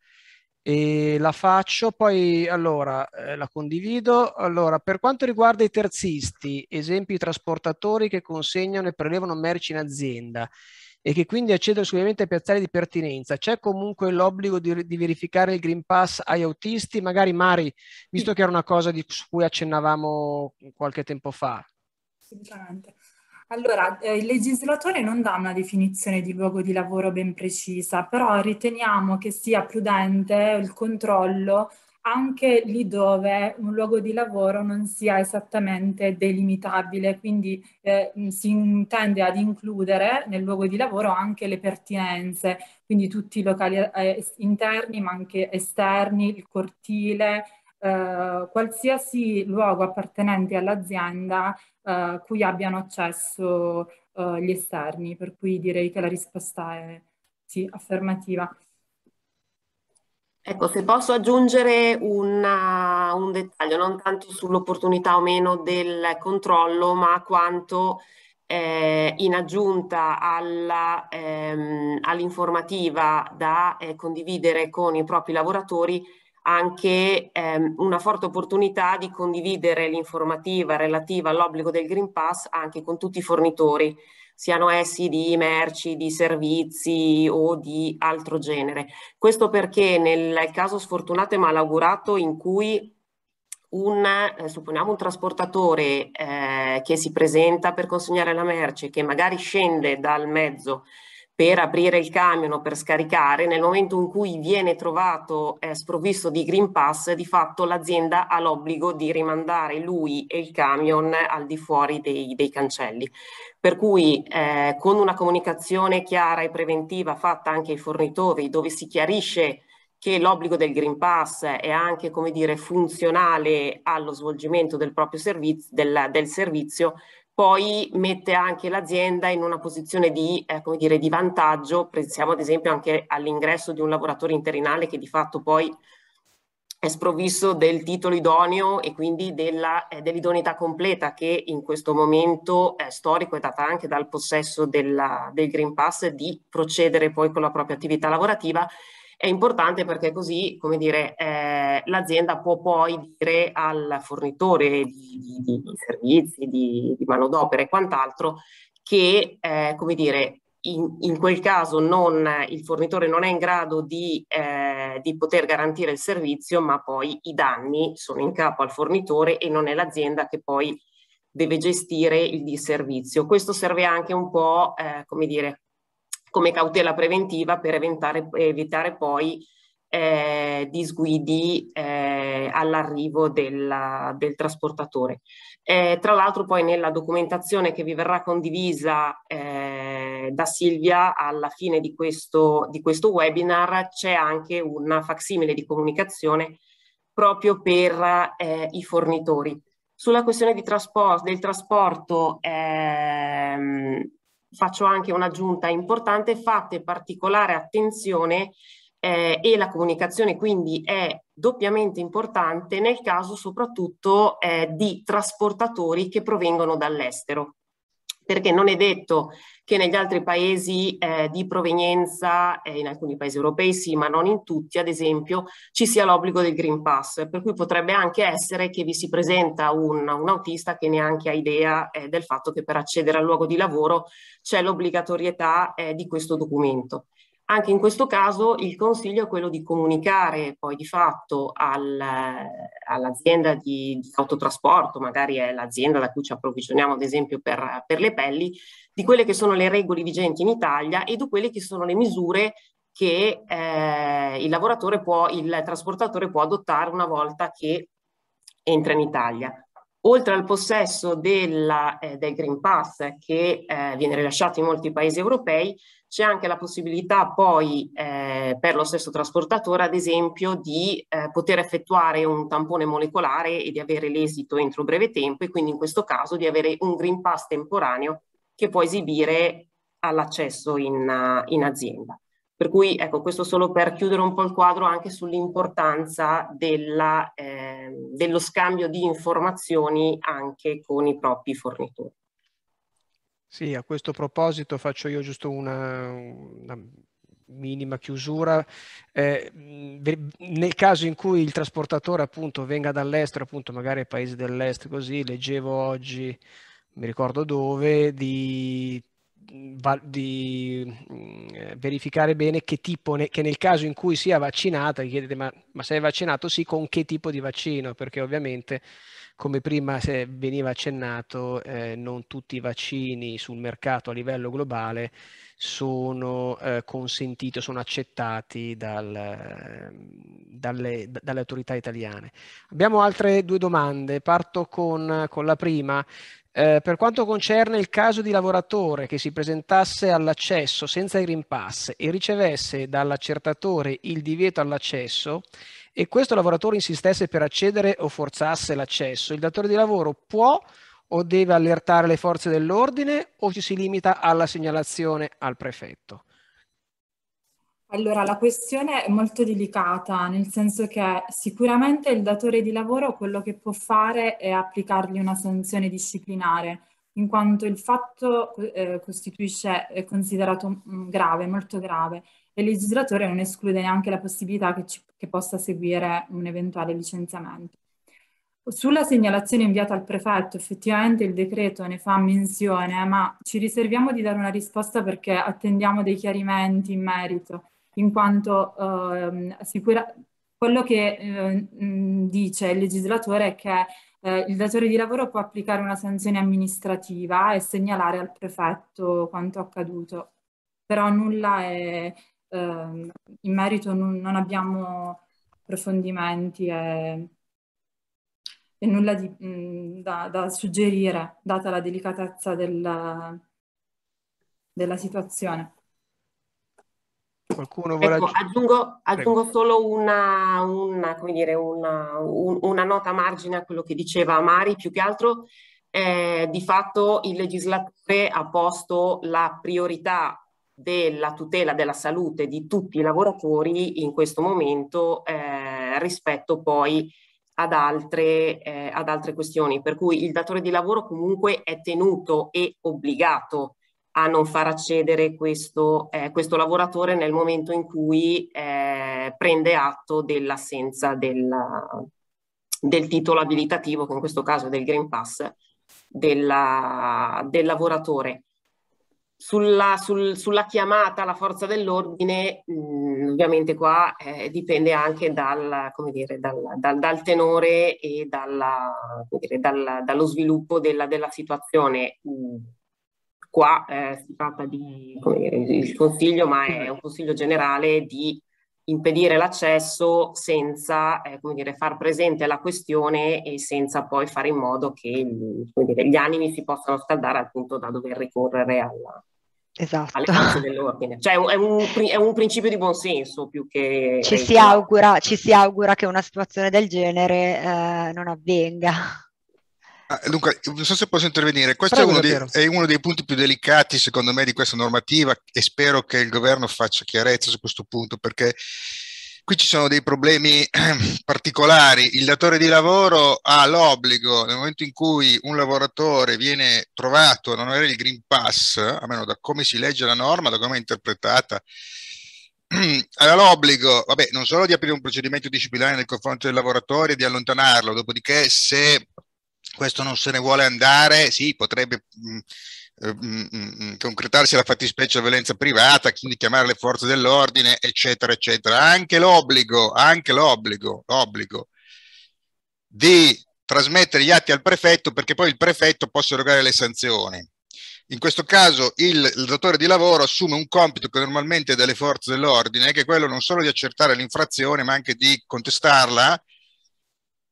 e la faccio, poi allora eh, la condivido. Allora, per quanto riguarda i terzisti, esempi trasportatori che consegnano e prelevano merci in azienda e che quindi accedono sicuramente ai piazzali di pertinenza, c'è comunque l'obbligo di, di, verificare il Green Pass agli autisti? Magari Mari, visto che era una cosa di, su cui accennavamo qualche tempo fa. Sicuramente. Allora, eh, il legislatore non dà una definizione di luogo di lavoro ben precisa, però riteniamo che sia prudente il controllo anche lì dove un luogo di lavoro non sia esattamente delimitabile, quindi eh, si intende ad includere nel luogo di lavoro anche le pertinenze, quindi tutti i locali eh, interni ma anche esterni, il cortile, eh, qualsiasi luogo appartenente all'azienda eh, cui abbiano accesso eh, gli esterni, per cui direi che la risposta è sì, affermativa. Ecco, se posso aggiungere una, un dettaglio, non tanto sull'opportunità o meno del controllo, ma quanto eh, in aggiunta alla, ehm, all'informativa da eh, condividere con i propri lavoratori, anche ehm, una forte opportunità di condividere l'informativa relativa all'obbligo del Green Pass anche con tutti i fornitori, siano essi di merci, di servizi o di altro genere. Questo perché nel caso sfortunato e malaugurato in cui un, eh, supponiamo un trasportatore eh, che si presenta per consegnare la merce, che magari scende dal mezzo per aprire il camion o per scaricare, nel momento in cui viene trovato eh, sprovvisto di Green Pass, di fatto l'azienda ha l'obbligo di rimandare lui e il camion al di fuori dei, dei cancelli. Per cui eh, con una comunicazione chiara e preventiva fatta anche ai fornitori, dove si chiarisce che l'obbligo del Green Pass è anche come dire, funzionale allo svolgimento del proprio servizio, del, del servizio poi mette anche l'azienda in una posizione di, eh, come dire, di vantaggio, pensiamo ad esempio anche all'ingresso di un lavoratore interinale che di fatto poi è sprovvisto del titolo idoneo e quindi della, eh, dell'idoneità completa che in questo momento eh, storico è data anche dal possesso della, del Green Pass di procedere poi con la propria attività lavorativa è importante perché così, come dire, eh, l'azienda può poi dire al fornitore di, di, di servizi, di, di manodopera e quant'altro che, eh, come dire, in, in, quel caso non, il fornitore non è in grado di, eh, di, poter garantire il servizio, ma poi i danni sono in capo al fornitore e non è l'azienda che poi deve gestire il disservizio. Questo serve anche un po', eh, come dire, come cautela preventiva per eventare, evitare poi eh, disguidi eh, all'arrivo del trasportatore. Eh, tra l'altro poi nella documentazione che vi verrà condivisa eh, da Silvia alla fine di questo, di questo webinar c'è anche una facsimile di comunicazione proprio per eh, i fornitori. Sulla questione trasporto, del trasporto ehm, faccio anche un'aggiunta importante, fate particolare attenzione eh, e la comunicazione quindi è doppiamente importante nel caso soprattutto eh, di trasportatori che provengono dall'estero perché non è detto che negli altri paesi eh, di provenienza, eh, in alcuni paesi europei sì, ma non in tutti, ad esempio, ci sia l'obbligo del Green Pass, per cui potrebbe anche essere che vi si presenta un, un autista che neanche ha idea eh, del fatto che per accedere al luogo di lavoro c'è l'obbligatorietà eh, di questo documento. Anche in questo caso il consiglio è quello di comunicare poi di fatto al, all'azienda di, di, autotrasporto, magari è l'azienda da cui ci approvvigioniamo ad esempio per, per le pelli, di quelle che sono le regole vigenti in Italia e di quelle che sono le misure che eh, il lavoratore può, il trasportatore può adottare una volta che entra in Italia. Oltre al possesso della, eh, del Green Pass che eh, viene rilasciato in molti paesi europei, c'è anche la possibilità poi eh, per lo stesso trasportatore, ad esempio, di eh, poter effettuare un tampone molecolare e di avere l'esito entro breve tempo e quindi in questo caso di avere un Green Pass temporaneo che può esibire all'accesso in, in azienda. Per cui ecco, questo solo per chiudere un po' il quadro anche sull'importanza eh, dello scambio di informazioni anche con i propri fornitori. Sì, a questo proposito faccio io giusto una, una minima chiusura. Eh, nel caso in cui il trasportatore appunto venga dall'estero, appunto magari ai paesi dell'est, così leggevo oggi, mi ricordo dove, di, di eh, verificare bene che tipo, ne, che nel caso in cui sia vaccinata, chiedete ma, ma sei vaccinato? Sì, con che tipo di vaccino? Perché ovviamente come prima veniva accennato, eh, non tutti i vaccini sul mercato a livello globale sono eh, consentiti, sono accettati dal, ehm, dalle, dalle, autorità italiane. Abbiamo altre due domande, parto con, con la prima. Eh, per quanto concerne il caso di lavoratore che si presentasse all'accesso senza il Green Pass e ricevesse dall'accertatore il divieto all'accesso, e questo lavoratore insistesse per accedere o forzasse l'accesso, il datore di lavoro può o deve allertare le forze dell'ordine o ci si limita alla segnalazione al prefetto? Allora, la questione è molto delicata, nel senso che sicuramente il datore di lavoro quello che può fare è applicargli una sanzione disciplinare, in quanto il fatto eh, costituisce, è considerato mm, grave, molto grave il legislatore non esclude neanche la possibilità che, ci, che possa seguire un eventuale licenziamento. Sulla segnalazione inviata al prefetto, effettivamente il decreto ne fa menzione, ma ci riserviamo di dare una risposta perché attendiamo dei chiarimenti in merito, in quanto eh, sicura... quello che eh, dice il legislatore è che eh, il datore di lavoro può applicare una sanzione amministrativa e segnalare al prefetto quanto accaduto, però nulla è, eh, in merito non, non abbiamo approfondimenti e, e nulla di, mh, mm, da, da, suggerire, data la delicatezza della, della situazione. Qualcuno vuole Ecco, aggiungo, aggiungo solo una, una, dire, una, un, una, nota a margine a quello che diceva Mari, più che altro eh, di fatto il legislatore ha posto la priorità della tutela della salute di tutti i lavoratori in questo momento eh, rispetto poi ad altre, eh, ad altre, questioni, per cui il datore di lavoro comunque è tenuto e obbligato a non far accedere questo, eh, questo lavoratore nel momento in cui eh, prende atto dell'assenza del, del titolo abilitativo, che in questo caso è del Green Pass, della, del lavoratore. Sulla, sul, sulla, chiamata alla forza dell'ordine, mh, mm, ovviamente qua eh, dipende anche dal, dire, dal, dal, dal tenore e dalla, dire, dallo sviluppo della, della situazione. Mm, qua eh, si tratta di come dire, il consiglio, ma è un consiglio generale di impedire l'accesso senza eh, dire, far presente la questione e senza poi fare in modo che gli, dire, gli animi si possano scaldare al punto da dover ricorrere alla, Esatto. alle forze dell'ordine. Cioè è un, è un, principio di buonsenso più che... Ci si, augura, ci si augura che una situazione del genere eh, non avvenga. Ah, dunque, non so se posso intervenire, questo è, uno dei, è uno, dei, punti più delicati secondo me di questa normativa e spero che il governo faccia chiarezza su questo punto perché Qui ci sono dei problemi particolari. Il datore di lavoro ha l'obbligo, nel momento in cui un lavoratore viene trovato a non avere il Green Pass, a meno da come si legge la norma, da come è interpretata, ha l'obbligo, vabbè, non solo di aprire un procedimento disciplinare nel confronto del lavoratore e di allontanarlo, dopodiché se questo non se ne vuole andare, sì, potrebbe eh, mm, mm, mm, concretarsi la fattispecie di violenza privata, quindi chiamare le forze dell'ordine, eccetera, eccetera. Anche l'obbligo, anche l'obbligo, l'obbligo di trasmettere gli atti al prefetto perché poi il prefetto possa erogare le sanzioni. In questo caso il, il datore di lavoro assume un compito che normalmente è delle forze dell'ordine, che è quello non solo di accertare l'infrazione, ma anche di contestarla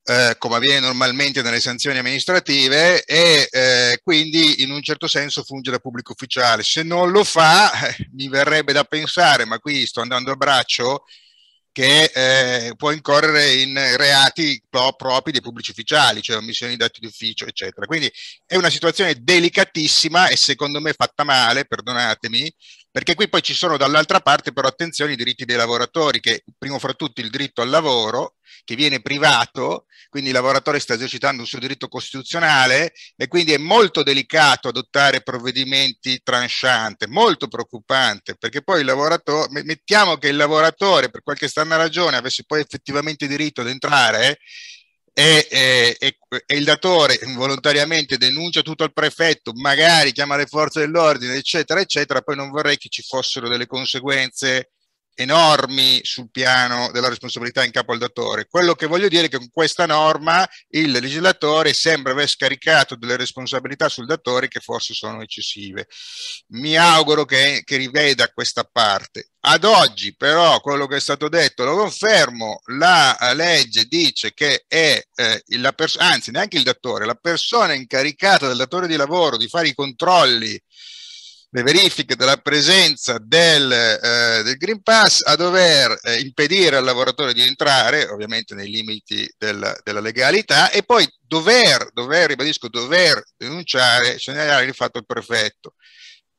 eh, come avviene normalmente nelle sanzioni amministrative e eh, quindi in un certo senso funge da pubblico ufficiale. Se non lo fa, mi verrebbe da pensare, ma qui sto andando a braccio, che eh, può incorrere in reati pro- propri dei pubblici ufficiali, cioè omissioni di dati d'ufficio, eccetera. Quindi è una situazione delicatissima e secondo me fatta male, perdonatemi, perché qui poi ci sono dall'altra parte però attenzione i diritti dei lavoratori, che primo fra tutti il diritto al lavoro, che viene privato, quindi il lavoratore sta esercitando un suo diritto costituzionale e quindi è molto delicato adottare provvedimenti tranciante, molto preoccupante, perché poi il lavoratore, mettiamo che il lavoratore per qualche strana ragione avesse poi effettivamente diritto ad entrare, eh, e, e, e, e, il datore volontariamente denuncia tutto al prefetto, magari chiama le forze dell'ordine, eccetera, eccetera, poi non vorrei che ci fossero delle conseguenze enormi sul piano della responsabilità in capo al datore. Quello che voglio dire è che con questa norma il legislatore sembra aver scaricato delle responsabilità sul datore che forse sono eccessive. Mi auguro che, che riveda questa parte. Ad oggi però quello che è stato detto lo confermo, la eh, legge dice che è eh, la persona, anzi neanche il datore, la persona incaricata dal datore di lavoro di fare i controlli le verifiche della presenza del, eh, del Green Pass a dover eh, impedire al lavoratore di entrare, ovviamente nei limiti della, della legalità, e poi dover, dover, ribadisco, dover denunciare, segnalare il fatto al prefetto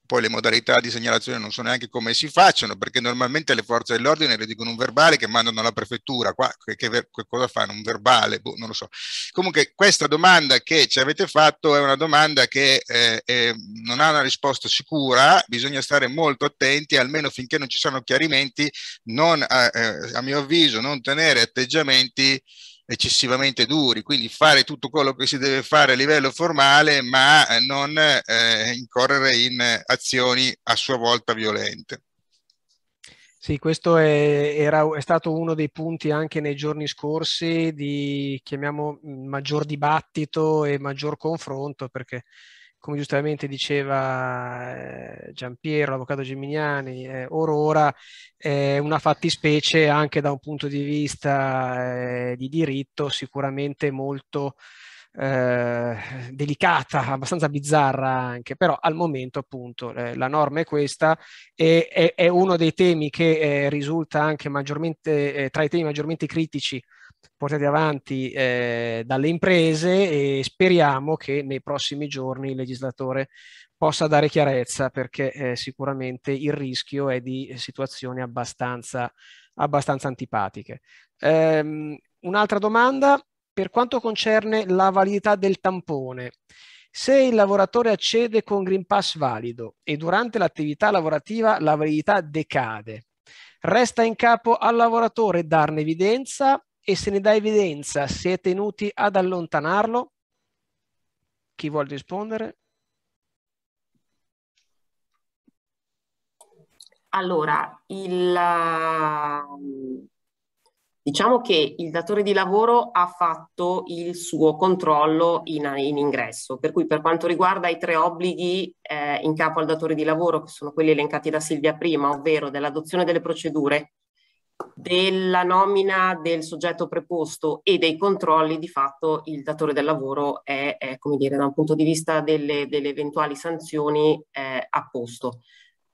poi le modalità di segnalazione non so neanche come si facciano, perché normalmente le forze dell'ordine le dicono un verbale che mandano alla prefettura, qua che, che, che cosa fanno? Un verbale? Boh, non lo so. Comunque questa domanda che ci avete fatto è una domanda che eh, eh, non ha una risposta sicura, bisogna stare molto attenti, almeno finché non ci sono chiarimenti, non, eh, eh, a mio avviso non tenere atteggiamenti eccessivamente duri, quindi fare tutto quello che si deve fare a livello formale, ma eh, non eh, incorrere in azioni a sua volta violente. Sì, questo è, era, è, stato uno dei punti anche nei giorni scorsi di, chiamiamo, maggior dibattito e maggior confronto, perché come giustamente diceva eh, Giampiero, l'avvocato Geminiani, eh, Aurora, è eh, una fattispecie anche da un punto di vista eh, di diritto sicuramente molto eh, delicata, abbastanza bizzarra anche, però al momento appunto eh, la norma è questa e è, è uno dei temi che eh, risulta anche maggiormente, tra i temi maggiormente critici portati avanti eh, dalle imprese e speriamo che nei prossimi giorni il legislatore possa dare chiarezza perché eh, sicuramente il rischio è di situazioni abbastanza, abbastanza antipatiche. Ehm, un'altra domanda per quanto concerne la validità del tampone. Se il lavoratore accede con Green Pass valido e durante l'attività lavorativa la validità decade, resta in capo al lavoratore darne evidenza e se ne dà evidenza si è tenuti ad allontanarlo? Chi vuole rispondere? Allora, il, diciamo che il datore di lavoro ha fatto il suo controllo in, in ingresso, per cui per quanto riguarda i tre obblighi eh, in capo al datore di lavoro, che sono quelli elencati da Silvia prima, ovvero dell'adozione delle procedure, della nomina del soggetto preposto e dei controlli, di fatto il datore del lavoro è, è come dire, da un punto di vista delle, delle eventuali sanzioni, eh, a posto.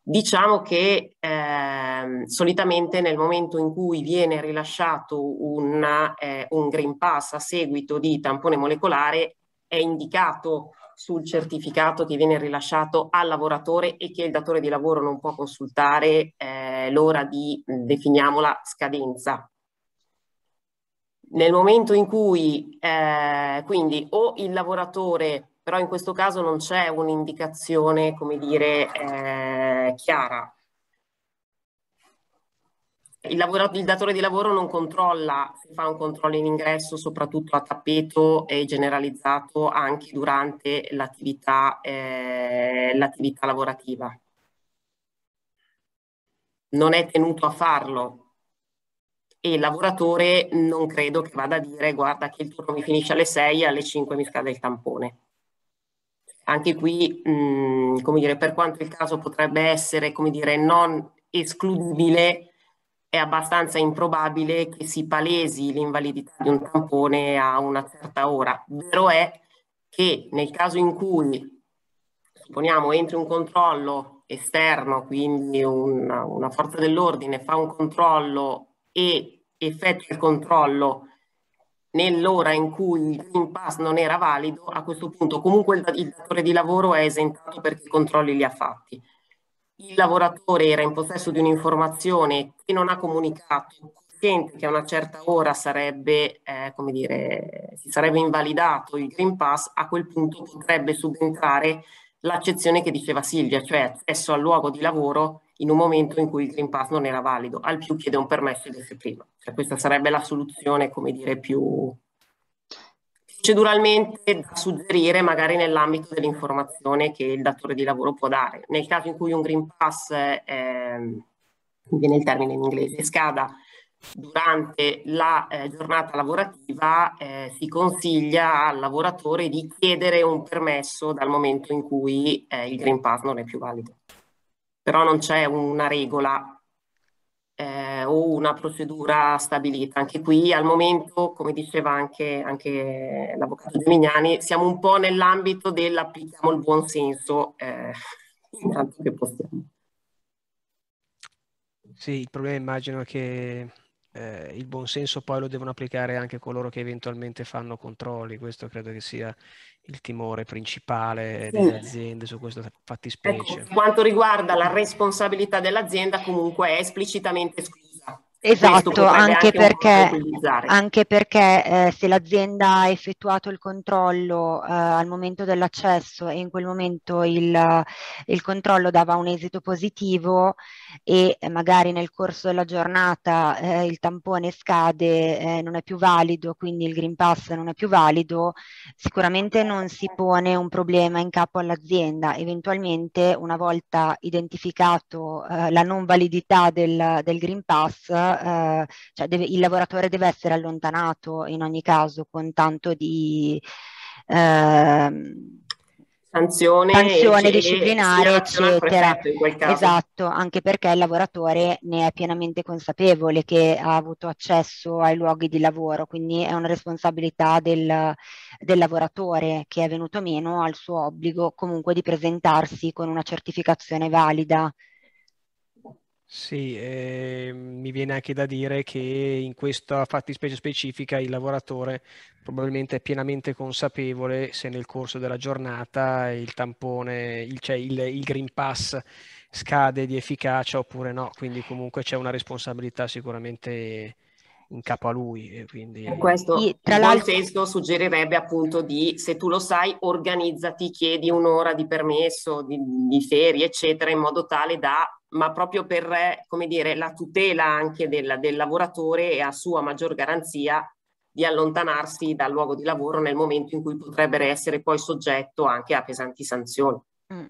Diciamo che eh, solitamente nel momento in cui viene rilasciato una, eh, un Green Pass a seguito di tampone molecolare è indicato sul certificato che viene rilasciato al lavoratore e che il datore di lavoro non può consultare eh, l'ora di, definiamola, scadenza. Nel momento in cui eh, quindi o il lavoratore, però in questo caso non c'è un'indicazione, come dire, eh, chiara, il, lavoro, il datore di lavoro non controlla se fa un controllo in ingresso, soprattutto a tappeto e generalizzato anche durante l'attività, eh, l'attività lavorativa. Non è tenuto a farlo, e il lavoratore non credo che vada a dire guarda che il turno mi finisce alle 6 alle 5 mi scade il tampone. Anche qui, mh, mm, come dire, per quanto il caso potrebbe essere come dire, non escludibile, è abbastanza improbabile che si palesi l'invalidità di un tampone a una certa ora. Vero è che nel caso in cui, supponiamo, entri un controllo esterno, quindi una, una forza dell'ordine fa un controllo e effettua il controllo nell'ora in cui il Green Pass non era valido, a questo punto comunque il, il datore di lavoro è esentato perché i controlli li ha fatti il lavoratore era in possesso di un'informazione che non ha comunicato, cliente che a una certa ora sarebbe, eh, come dire, si sarebbe invalidato il Green Pass, a quel punto potrebbe subentrare l'accezione che diceva Silvia, cioè accesso al luogo di lavoro in un momento in cui il Green Pass non era valido, al più chiede un permesso ed prima. Cioè, questa sarebbe la soluzione, come dire, più, proceduralmente da suggerire magari nell'ambito dell'informazione che il datore di lavoro può dare. Nel caso in cui un Green Pass, eh, viene il termine in inglese, scada durante la eh, giornata lavorativa, eh, si consiglia al lavoratore di chiedere un permesso dal momento in cui eh, il Green Pass non è più valido. Però non c'è una regola eh, o una procedura stabilita. Anche qui al momento, come diceva anche, anche l'avvocato Gemignani, siamo un po' nell'ambito dell'applichiamo il buon senso eh, intanto che possiamo. Sì, il problema immagino che eh, il senso poi lo devono applicare anche coloro che eventualmente fanno controlli, questo credo che sia il timore principale delle aziende su questa fattispecie. Ecco, quanto riguarda la responsabilità dell'azienda, comunque è esplicitamente esclusa Esatto, anche, perché, anche perché eh, se l'azienda ha effettuato il controllo eh, al momento dell'accesso e in quel momento il, il, controllo dava un esito positivo e eh, magari nel corso della giornata eh, il tampone scade, eh, non è più valido, quindi il Green Pass non è più valido, sicuramente non si pone un problema in capo all'azienda. Eventualmente una volta identificato eh, la non validità del, del Green Pass, eh, cioè deve, il lavoratore deve essere allontanato in ogni caso con tanto di eh, sanzione, sanzione disciplinare, eccetera. Esatto, anche perché il lavoratore ne è pienamente consapevole che ha avuto accesso ai luoghi di lavoro, quindi è una responsabilità del, del lavoratore che è venuto meno al suo obbligo comunque di presentarsi con una certificazione valida sì, eh, mi viene anche da dire che in questa fattispecie specifica il lavoratore probabilmente è pienamente consapevole se nel corso della giornata il tampone, il, cioè il, il Green Pass scade di efficacia oppure no, quindi comunque c'è una responsabilità sicuramente in capo a lui. Quindi... E questo tra l'altro... il testo suggerirebbe appunto di, se tu lo sai, organizzati, chiedi un'ora di permesso, di, di ferie, eccetera, in modo tale da ma proprio per come dire, la tutela anche del, del lavoratore e a sua maggior garanzia di allontanarsi dal luogo di lavoro nel momento in cui potrebbe essere poi soggetto anche a pesanti sanzioni. Mm.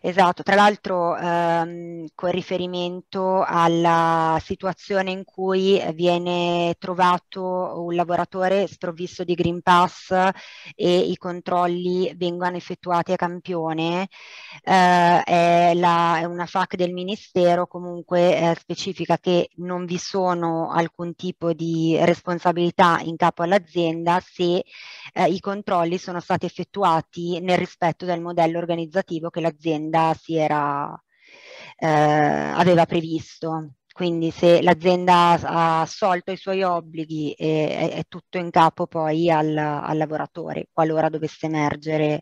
Esatto, tra l'altro ehm, con riferimento alla situazione in cui viene trovato un lavoratore sprovvisto di Green Pass e i controlli vengono effettuati a campione, eh, è, la, è, una FAC del Ministero, comunque eh, specifica che non vi sono alcun tipo di responsabilità in capo all'azienda se eh, i controlli sono stati effettuati nel rispetto del modello organizzativo che l'azienda l'azienda si era, eh, aveva previsto. Quindi se l'azienda ha assolto i suoi obblighi è, è tutto in capo poi al, al lavoratore, qualora dovesse emergere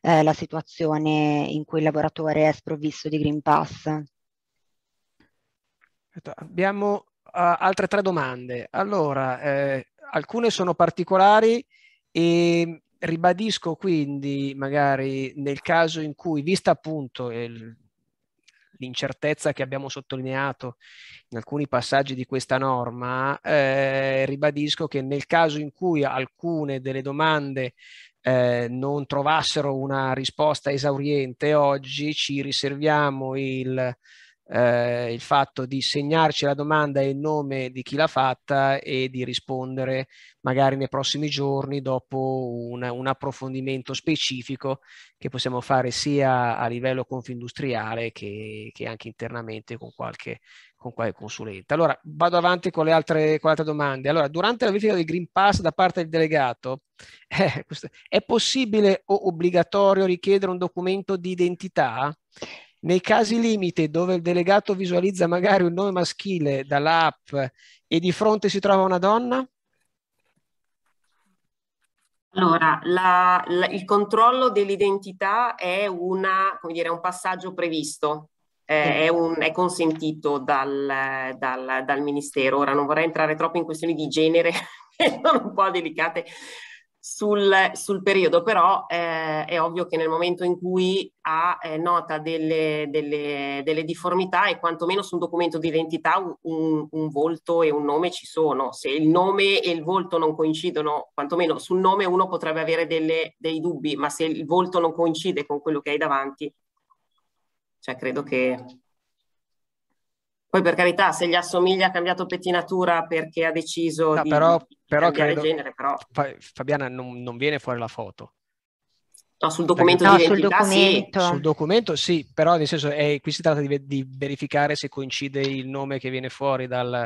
eh, la situazione in cui il lavoratore è sprovvisto di Green Pass. Abbiamo uh, altre tre domande. Allora, eh, alcune sono particolari e ribadisco quindi, magari nel caso in cui, vista appunto il, l'incertezza che abbiamo sottolineato in alcuni passaggi di questa norma, eh, ribadisco che nel caso in cui alcune delle domande eh, non trovassero una risposta esauriente oggi, ci riserviamo il eh, il fatto di segnarci la domanda e il nome di chi l'ha fatta e di rispondere magari nei prossimi giorni dopo un, un approfondimento specifico che possiamo fare sia a livello confindustriale che, che anche internamente con qualche, con qualche consulente. Allora, vado avanti con le altre, con le altre domande. Allora, durante la verifica del Green Pass da parte del delegato, eh, è possibile o obbligatorio richiedere un documento di identità? Nei casi limite dove il delegato visualizza magari un nome maschile dall'app e di fronte si trova una donna? Allora, la, la, il controllo dell'identità è una, dire, un passaggio previsto, eh, è, un, è, consentito dal, dal, dal, Ministero. Ora non vorrei entrare troppo in questioni di genere, che sono un po' delicate, sul, sul periodo, però eh, è ovvio che nel momento in cui ha eh, nota delle, delle, delle, difformità e quantomeno su un documento di identità un, un, volto e un nome ci sono, se il nome e il volto non coincidono, quantomeno sul nome uno potrebbe avere delle, dei dubbi, ma se il volto non coincide con quello che hai davanti, cioè credo che poi per carità, se gli assomiglia ha cambiato pettinatura perché ha deciso no, di, però, di però credo... genere, però... Fabiana non, non viene fuori la foto. No, sul documento no, di sul documento. Sì. sul documento sì, però nel senso è, eh, qui si tratta di, di, verificare se coincide il nome che viene fuori dal,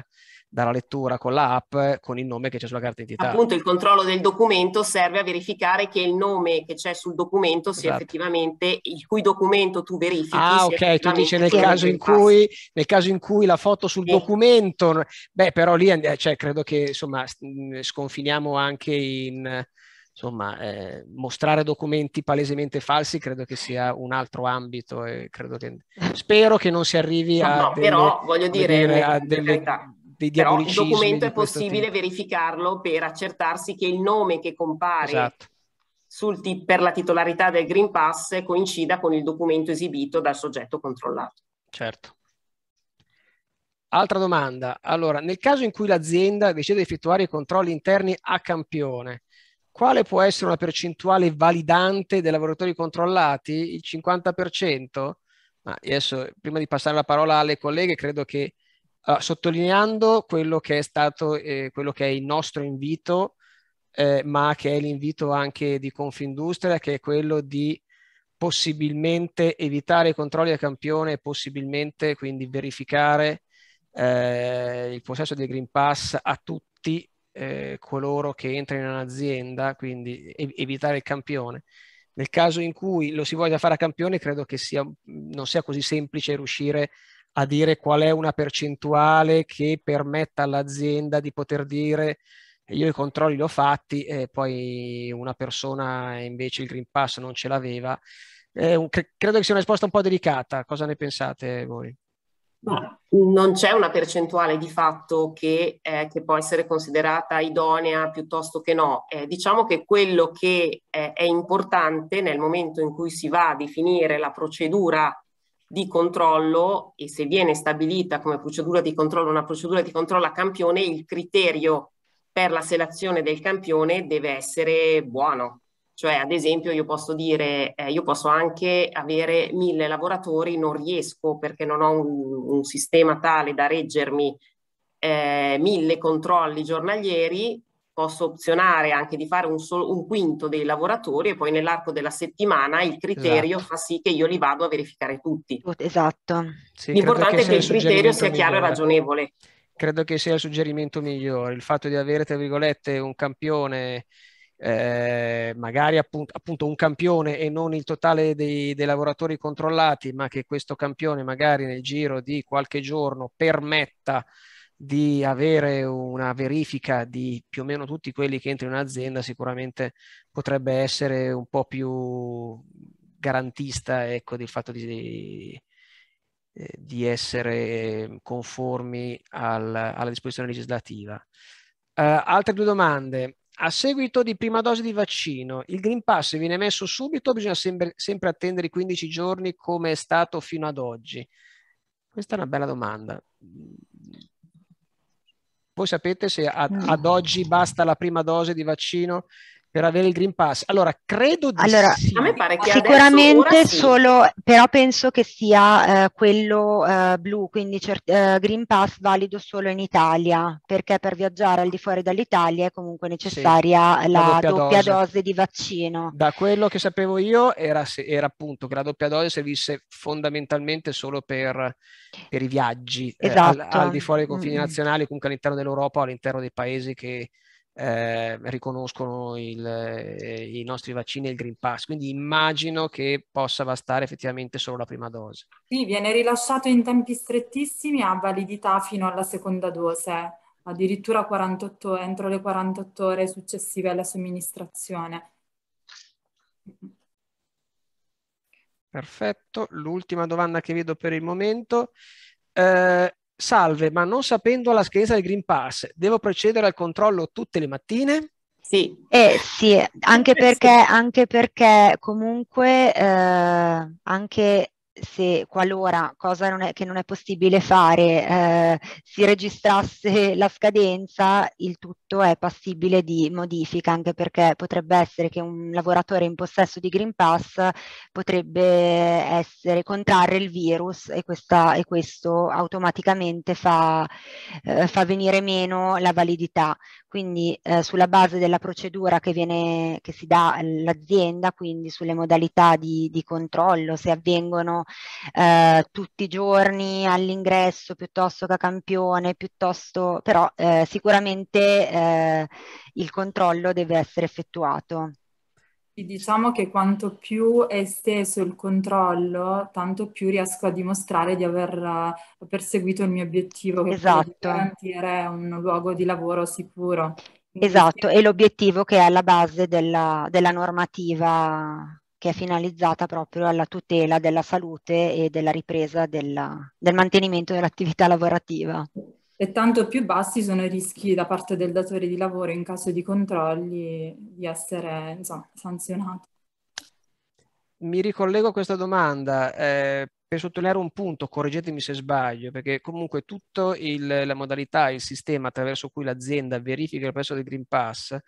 dalla lettura con la app con il nome che c'è sulla carta d'identità. Appunto il controllo del documento serve a verificare che il nome che c'è sul documento sia esatto. effettivamente il cui documento tu verifichi. Ah ok, tu dici nel caso, in cui, nel caso in cui la foto sul sì. documento, beh però lì eh, cioè, credo che insomma sconfiniamo anche in insomma, eh, mostrare documenti palesemente falsi credo che sia un altro ambito e credo che spero che non si arrivi a no, delle, però voglio dire, dire a delle, dei Però il documento è possibile tipo. verificarlo per accertarsi che il nome che compare esatto. t- per la titolarità del Green Pass coincida con il documento esibito dal soggetto controllato. Certo. Altra domanda. Allora, nel caso in cui l'azienda decide di effettuare i controlli interni a campione, quale può essere una percentuale validante dei lavoratori controllati? Il 50%? Ma adesso, prima di passare la parola alle colleghe, credo che allora, ah, sottolineando quello che è stato eh, quello che è il nostro invito, eh, ma che è l'invito anche di Confindustria, che è quello di possibilmente evitare i controlli a campione e possibilmente quindi verificare eh, il possesso del Green Pass a tutti eh, coloro che entrano in un'azienda, quindi ev- evitare il campione. Nel caso in cui lo si voglia fare a campione, credo che sia, non sia così semplice riuscire a a dire qual è una percentuale che permetta all'azienda di poter dire io i controlli li ho fatti e poi una persona invece il Green Pass non ce l'aveva. Un, credo che sia una risposta un po' delicata, cosa ne pensate voi? No, non c'è una percentuale di fatto che, eh, che, può essere considerata idonea piuttosto che no. Eh, diciamo che quello che eh, è importante nel momento in cui si va a definire la procedura di controllo e se viene stabilita come procedura di controllo una procedura di controllo a campione, il criterio per la selezione del campione deve essere buono. Cioè, ad esempio, io posso dire, eh, io posso anche avere mille lavoratori, non riesco perché non ho un, un sistema tale da reggermi eh, mille controlli giornalieri, posso opzionare anche di fare un, solo, un quinto dei lavoratori e poi nell'arco della settimana il criterio esatto. fa sì che io li vado a verificare tutti. Esatto. Sì, L'importante è che il criterio sia chiaro migliore. e ragionevole. Credo che sia il suggerimento migliore, il fatto di avere, tra virgolette, un campione eh, magari appunto, appunto, un campione e non il totale dei, dei, lavoratori controllati, ma che questo campione magari nel giro di qualche giorno permetta di avere una verifica di più o meno tutti quelli che entrano in un'azienda sicuramente potrebbe essere un po' più garantista ecco, del fatto di, eh, di essere conformi al, alla disposizione legislativa. Uh, altre due domande. A seguito di prima dose di vaccino, il Green Pass viene messo subito o bisogna sempre, sempre attendere i 15 giorni come è stato fino ad oggi? Questa è una bella domanda voi sapete se ad, mm. ad oggi basta la prima dose di vaccino per avere il Green Pass? Allora, credo di allora, sì. sicuramente adesso, solo, però penso che sia eh, quello eh, blu, quindi cert- eh, Green Pass valido solo in Italia, perché per viaggiare al di fuori dall'Italia è comunque necessaria sì, la, la, doppia, doppia dose. dose. di vaccino. Da quello che sapevo io era, era, appunto che la doppia dose servisse fondamentalmente solo per, per i viaggi eh, esatto. al, al, di fuori dei confini mm. nazionali, comunque all'interno dell'Europa, all'interno dei paesi che Ehm, riconoscono il, eh, i nostri vaccini e il Green Pass, quindi immagino che possa bastare effettivamente solo la prima dose. Sì, viene rilasciato in tempi strettissimi a validità fino alla seconda dose, addirittura 48, entro le 48 ore successive alla somministrazione. Perfetto, l'ultima domanda che vedo per il momento. Eh, Salve, ma non sapendo la scadenza del Green Pass, devo procedere al controllo tutte le mattine? Sì. Eh, sì, anche perché, anche perché comunque eh, anche se qualora, cosa non è, che non è possibile fare, eh, si registrasse la scadenza, il tutto è passibile di modifica, anche perché potrebbe essere che un lavoratore in possesso di Green Pass potrebbe essere, contrarre il virus e, questa, e questo automaticamente fa, eh, fa venire meno la validità quindi eh, sulla base della procedura che, viene, che si dà all'azienda, quindi sulle modalità di, di controllo, se avvengono eh, tutti i giorni all'ingresso piuttosto che a campione, piuttosto, però eh, sicuramente eh, il controllo deve essere effettuato. Diciamo che quanto più è esteso il controllo, tanto più riesco a dimostrare di aver eh, perseguito il mio obiettivo, che esatto. è garantire un luogo di lavoro sicuro. esatto, è l'obiettivo che è alla base della, della normativa che è finalizzata proprio alla tutela della salute e della ripresa della, del mantenimento dell'attività lavorativa e tanto più bassi sono i rischi da parte del datore di lavoro in caso di controlli di essere insomma, sanzionato. Mi ricollego a questa domanda eh, per sottolineare un punto, correggetemi se sbaglio, perché comunque tutta la modalità, il sistema attraverso cui l'azienda verifica il prezzo del Green Pass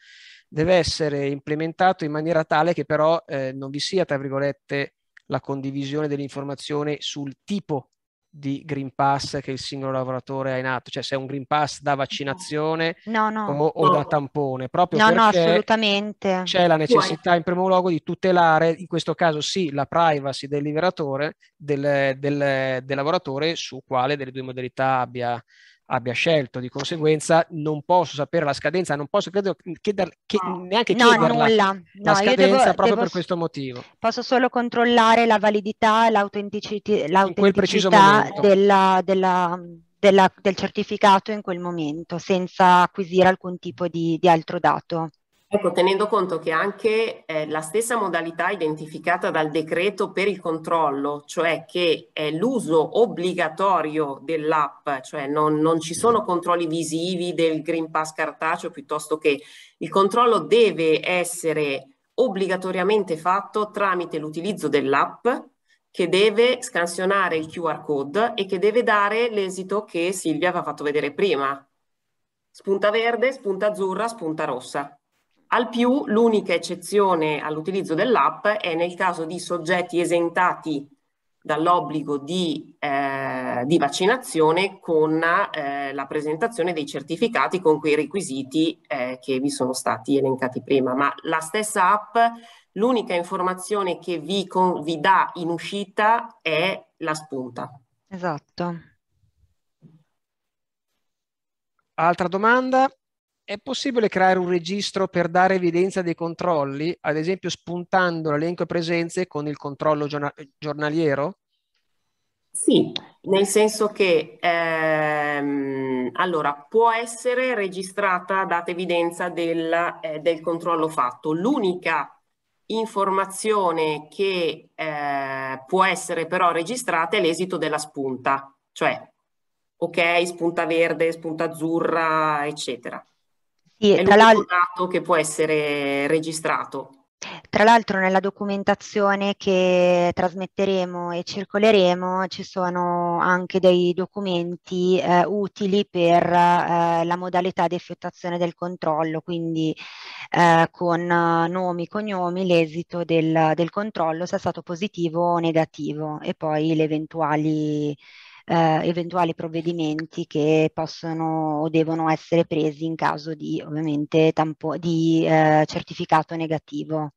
deve essere implementato in maniera tale che però eh, non vi sia, tra virgolette, la condivisione dell'informazione sul tipo di Green Pass che il singolo lavoratore ha in atto, cioè se è un Green Pass da vaccinazione no, no, o, o no. da tampone, proprio no, assolutamente. c'è la necessità in primo luogo di tutelare, in questo caso sì, la privacy del liberatore, del, del, del lavoratore su quale delle due modalità abbia abbia scelto, di conseguenza non posso sapere la scadenza, non posso credo chiedere, che, neanche no, chiederla nulla. No, la scadenza devo, proprio devo, per questo motivo. Posso solo controllare la validità e l'autenticità, l'autenticità della, della, della, del certificato in quel momento senza acquisire alcun tipo di, di altro dato. Ecco, tenendo conto che anche eh, la stessa modalità identificata dal decreto per il controllo, cioè che è l'uso obbligatorio dell'app, cioè non, non, ci sono controlli visivi del Green Pass cartaceo piuttosto che il controllo deve essere obbligatoriamente fatto tramite l'utilizzo dell'app che deve scansionare il QR code e che deve dare l'esito che Silvia aveva fatto vedere prima. Spunta verde, spunta azzurra, spunta rossa. Al più, l'unica eccezione all'utilizzo dell'app è nel caso di soggetti esentati dall'obbligo di, eh, di, vaccinazione con eh, la presentazione dei certificati con quei requisiti eh, che vi sono stati elencati prima. Ma la stessa app, l'unica informazione che vi, con, vi dà in uscita è la spunta. Esatto. Altra domanda? è possibile creare un registro per dare evidenza dei controlli, ad esempio spuntando l'elenco presenze con il controllo giornaliero? Sì, nel senso che ehm, allora, può essere registrata data evidenza del, eh, del controllo fatto. L'unica informazione che eh, può essere però registrata è l'esito della spunta, cioè ok, spunta verde, spunta azzurra, eccetera. Sì, è tra l'altro dato che può essere registrato. Tra l'altro nella documentazione che trasmetteremo e circoleremo ci sono anche dei documenti eh, utili per eh, la modalità di effettuazione del controllo, quindi eh, con eh, nomi, cognomi, l'esito del, del controllo, se è stato positivo o negativo e poi le eventuali eh, eventuali provvedimenti che possono o devono essere presi in caso di ovviamente tampo- di eh, certificato negativo.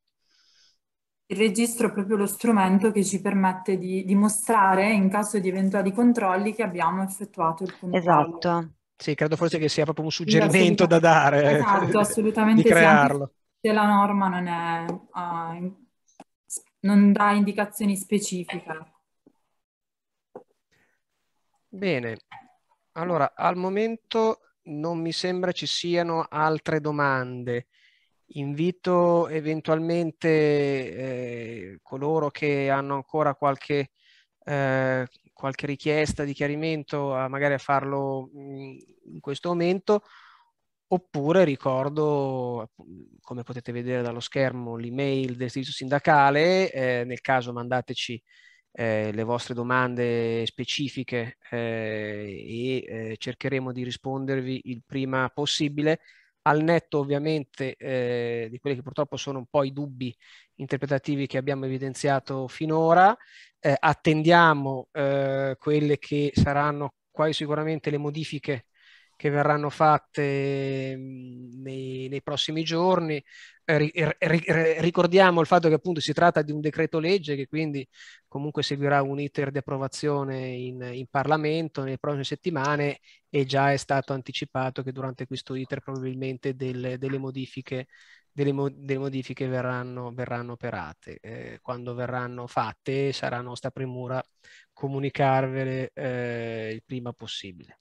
Il registro è proprio lo strumento che ci permette di dimostrare in caso di eventuali controlli che abbiamo effettuato il controllo. Esatto. Sì, credo forse che sia proprio un suggerimento da dare. Eh, esatto, assolutamente di crearlo. Sì, se la norma non, è, uh, non dà indicazioni specifiche. Bene, allora al momento non mi sembra ci siano altre domande. Invito eventualmente eh, coloro che hanno ancora qualche, eh, qualche richiesta di chiarimento a magari a farlo mm, in questo momento oppure ricordo, come potete vedere dallo schermo, l'email del servizio sindacale, eh, nel caso mandateci eh, le vostre domande specifiche eh, e eh, cercheremo di rispondervi il prima possibile. Al netto ovviamente eh, di quelli che purtroppo sono un po' i dubbi interpretativi che abbiamo evidenziato finora, eh, attendiamo quelle che saranno quasi sicuramente le modifiche che verranno fatte nei, nei prossimi giorni. Eh, er, ricordiamo il fatto che appunto si tratta di un decreto legge che quindi comunque seguirà un iter di approvazione in, in Parlamento nelle prossime settimane e già è stato anticipato che durante questo iter probabilmente delle, delle modifiche delle, modifiche verranno, verranno operate. Eh, quando verranno fatte sarà nostra premura comunicarvele eh, il prima possibile.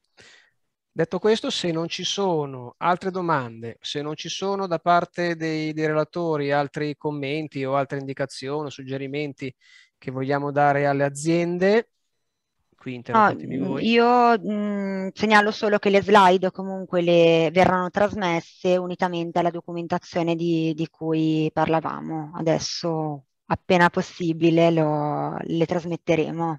Detto questo, se non ci sono altre domande, se non ci sono da parte dei, dei relatori altri commenti o altre indicazioni o suggerimenti che vogliamo dare alle aziende, ah, No, mm, io mh, mm, segnalo solo che le slide comunque le verranno trasmesse unitamente alla documentazione di, di cui parlavamo. Adesso, appena possibile, lo, le trasmetteremo.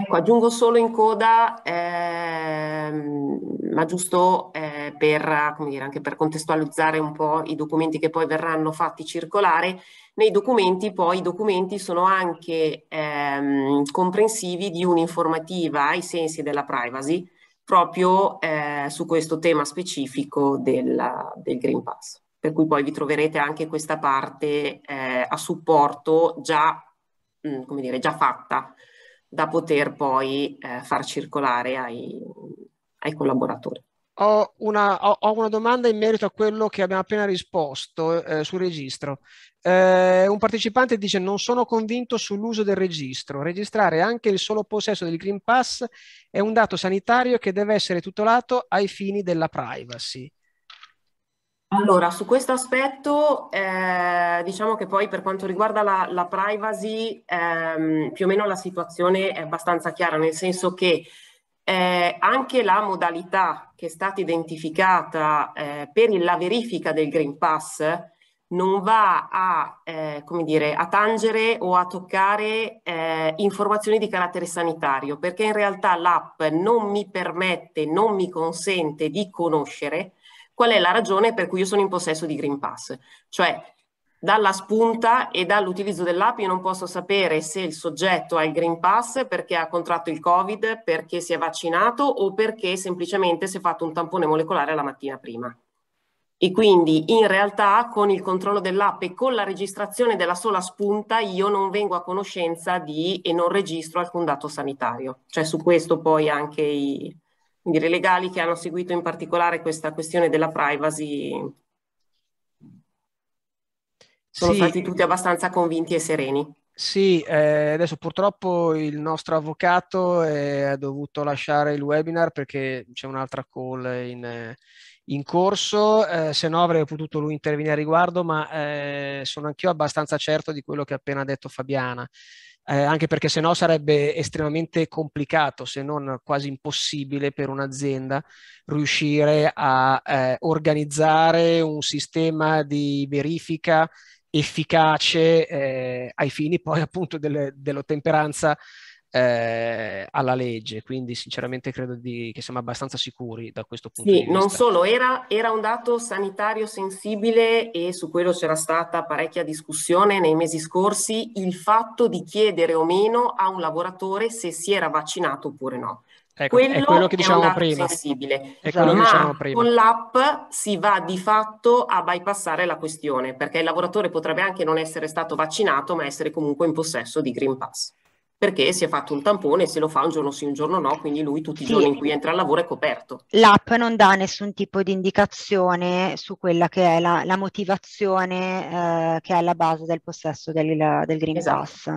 Ecco, aggiungo solo in coda, ehm, ma giusto eh, per, come dire, anche per contestualizzare un po' i documenti che poi verranno fatti circolare, nei documenti poi i documenti sono anche ehm, comprensivi di un'informativa ai sensi della privacy proprio eh, su questo tema specifico della, del Green Pass. Per cui poi vi troverete anche questa parte eh, a supporto già, mh, mm, come dire, già fatta da poter poi eh, far circolare ai, ai collaboratori. Ho una, ho, ho una, domanda in merito a quello che abbiamo appena risposto eh, sul registro. Eh, un partecipante dice non sono convinto sull'uso del registro. Registrare anche il solo possesso del Green Pass è un dato sanitario che deve essere tutelato ai fini della privacy. Allora, su questo aspetto, eh, diciamo che poi per quanto riguarda la, la privacy, ehm, più o meno la situazione è abbastanza chiara, nel senso che eh, anche la modalità che è stata identificata eh, per la verifica del Green Pass non va a, eh, come dire, a tangere o a toccare eh, informazioni di carattere sanitario, perché in realtà l'app non mi permette, non mi consente di conoscere qual è la ragione per cui io sono in possesso di Green Pass. Cioè, dalla spunta e dall'utilizzo dell'app io non posso sapere se il soggetto ha il Green Pass perché ha contratto il Covid, perché si è vaccinato o perché semplicemente si è fatto un tampone molecolare la mattina prima. E quindi in realtà con il controllo dell'app e con la registrazione della sola spunta io non vengo a conoscenza di e non registro alcun dato sanitario. Cioè su questo poi anche i, quindi le legali che hanno seguito in particolare questa questione della privacy sono sì. stati tutti abbastanza convinti e sereni. Sì, eh, adesso purtroppo il nostro avvocato eh, ha dovuto lasciare il webinar perché c'è un'altra call in, eh, in corso, eh, se no avrei potuto lui intervenire a riguardo, ma eh, sono anch'io abbastanza certo di quello che ha appena detto Fabiana eh, anche perché sennò sarebbe estremamente complicato, se non quasi impossibile per un'azienda riuscire a eh, organizzare un sistema di verifica efficace eh, ai fini poi appunto delle, dell'ottemperanza eh, alla legge, quindi sinceramente credo di, che siamo abbastanza sicuri da questo punto sì, di vista. Sì, non solo, era, era, un dato sanitario sensibile e su quello c'era stata parecchia discussione nei mesi scorsi, il fatto di chiedere o meno a un lavoratore se si era vaccinato oppure no. Ecco, quello è quello che dicevamo prima. Sensibile, è quello che diciamo prima. Con l'app si va di fatto a bypassare la questione, perché il lavoratore potrebbe anche non essere stato vaccinato, ma essere comunque in possesso di Green Pass perché si è fatto un tampone e se lo fa un giorno sì, un giorno no, quindi lui tutti i giorni in cui entra al lavoro è coperto. L'app non dà nessun tipo di indicazione su quella che è la, la motivazione eh, che è alla base del possesso del, del Green esatto. Pass.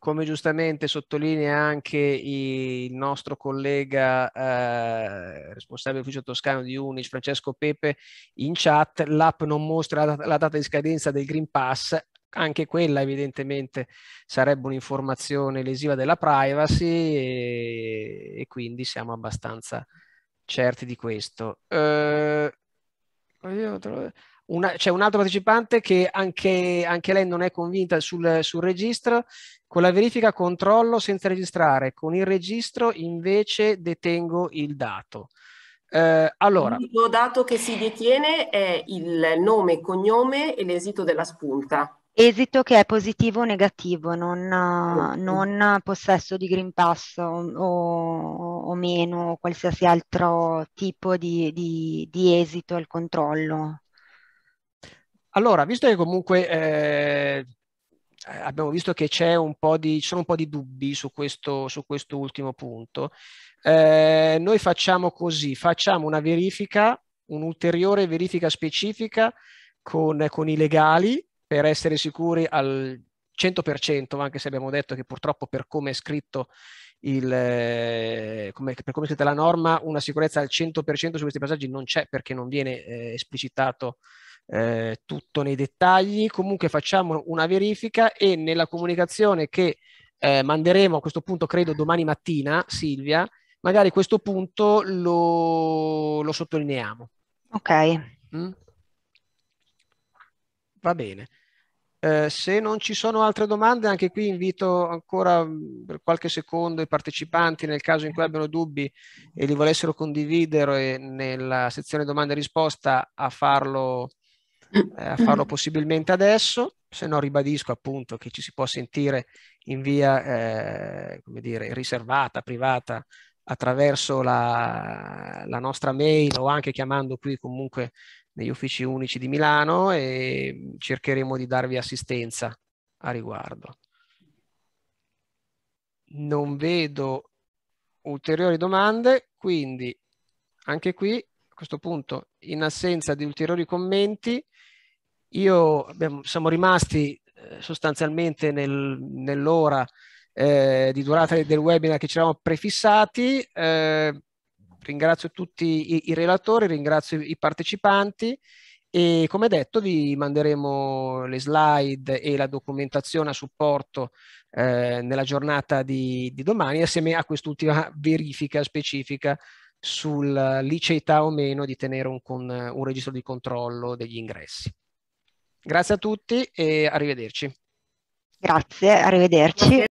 Come giustamente sottolinea anche il nostro collega eh, responsabile ufficio toscano di Unis, Francesco Pepe, in chat, l'app non mostra la, la data di scadenza del Green Pass anche quella evidentemente sarebbe un'informazione lesiva della privacy e, e, quindi siamo abbastanza certi di questo. Eh, una, c'è un altro partecipante che anche, anche lei non è convinta sul, sul, registro, con la verifica controllo senza registrare, con il registro invece detengo il dato. Eh, allora. L'unico dato che si detiene è il nome, cognome e l'esito della spunta. Esito che è positivo o negativo, non, non possesso di Green Pass o, o, o meno, o qualsiasi altro tipo di, di, di esito al controllo. Allora, visto che comunque eh, abbiamo visto che c'è un po' di, ci sono un po' di dubbi su questo, su questo ultimo punto, eh, noi facciamo così, facciamo una verifica, un'ulteriore verifica specifica con, con i legali per essere sicuri al 100%, anche se abbiamo detto che purtroppo per come è scritto il, eh, come, per come è scritta la norma, una sicurezza al 100% su questi passaggi non c'è perché non viene eh, esplicitato eh, tutto nei dettagli. Comunque facciamo una verifica e nella comunicazione che eh, manderemo a questo punto, credo domani mattina, Silvia, magari questo punto lo, lo sottolineiamo. Ok. Mm? Va bene. Eh, se non ci sono altre domande, anche qui invito ancora mm, per qualche secondo i partecipanti nel caso in cui abbiano dubbi e li volessero condividere nella sezione domande e risposta a farlo, eh, a farlo possibilmente adesso. Se no ribadisco appunto che ci si può sentire in via eh, come dire, riservata, privata attraverso la, la nostra mail o anche chiamando qui comunque negli uffici unici di Milano e cercheremo di darvi assistenza a riguardo. Non vedo ulteriori domande, quindi anche qui a questo punto in assenza di ulteriori commenti io abbiamo, siamo rimasti eh, sostanzialmente nel, nell'ora eh, di durata del webinar che ci eravamo prefissati. Eh, ringrazio tutti i, i relatori, ringrazio i partecipanti e come detto vi manderemo le slide e la documentazione a supporto eh, nella giornata di, di domani assieme a quest'ultima verifica specifica sulla eh, liceità o meno di tenere un, con, un registro di controllo degli ingressi. Grazie a tutti e arrivederci. Grazie, arrivederci.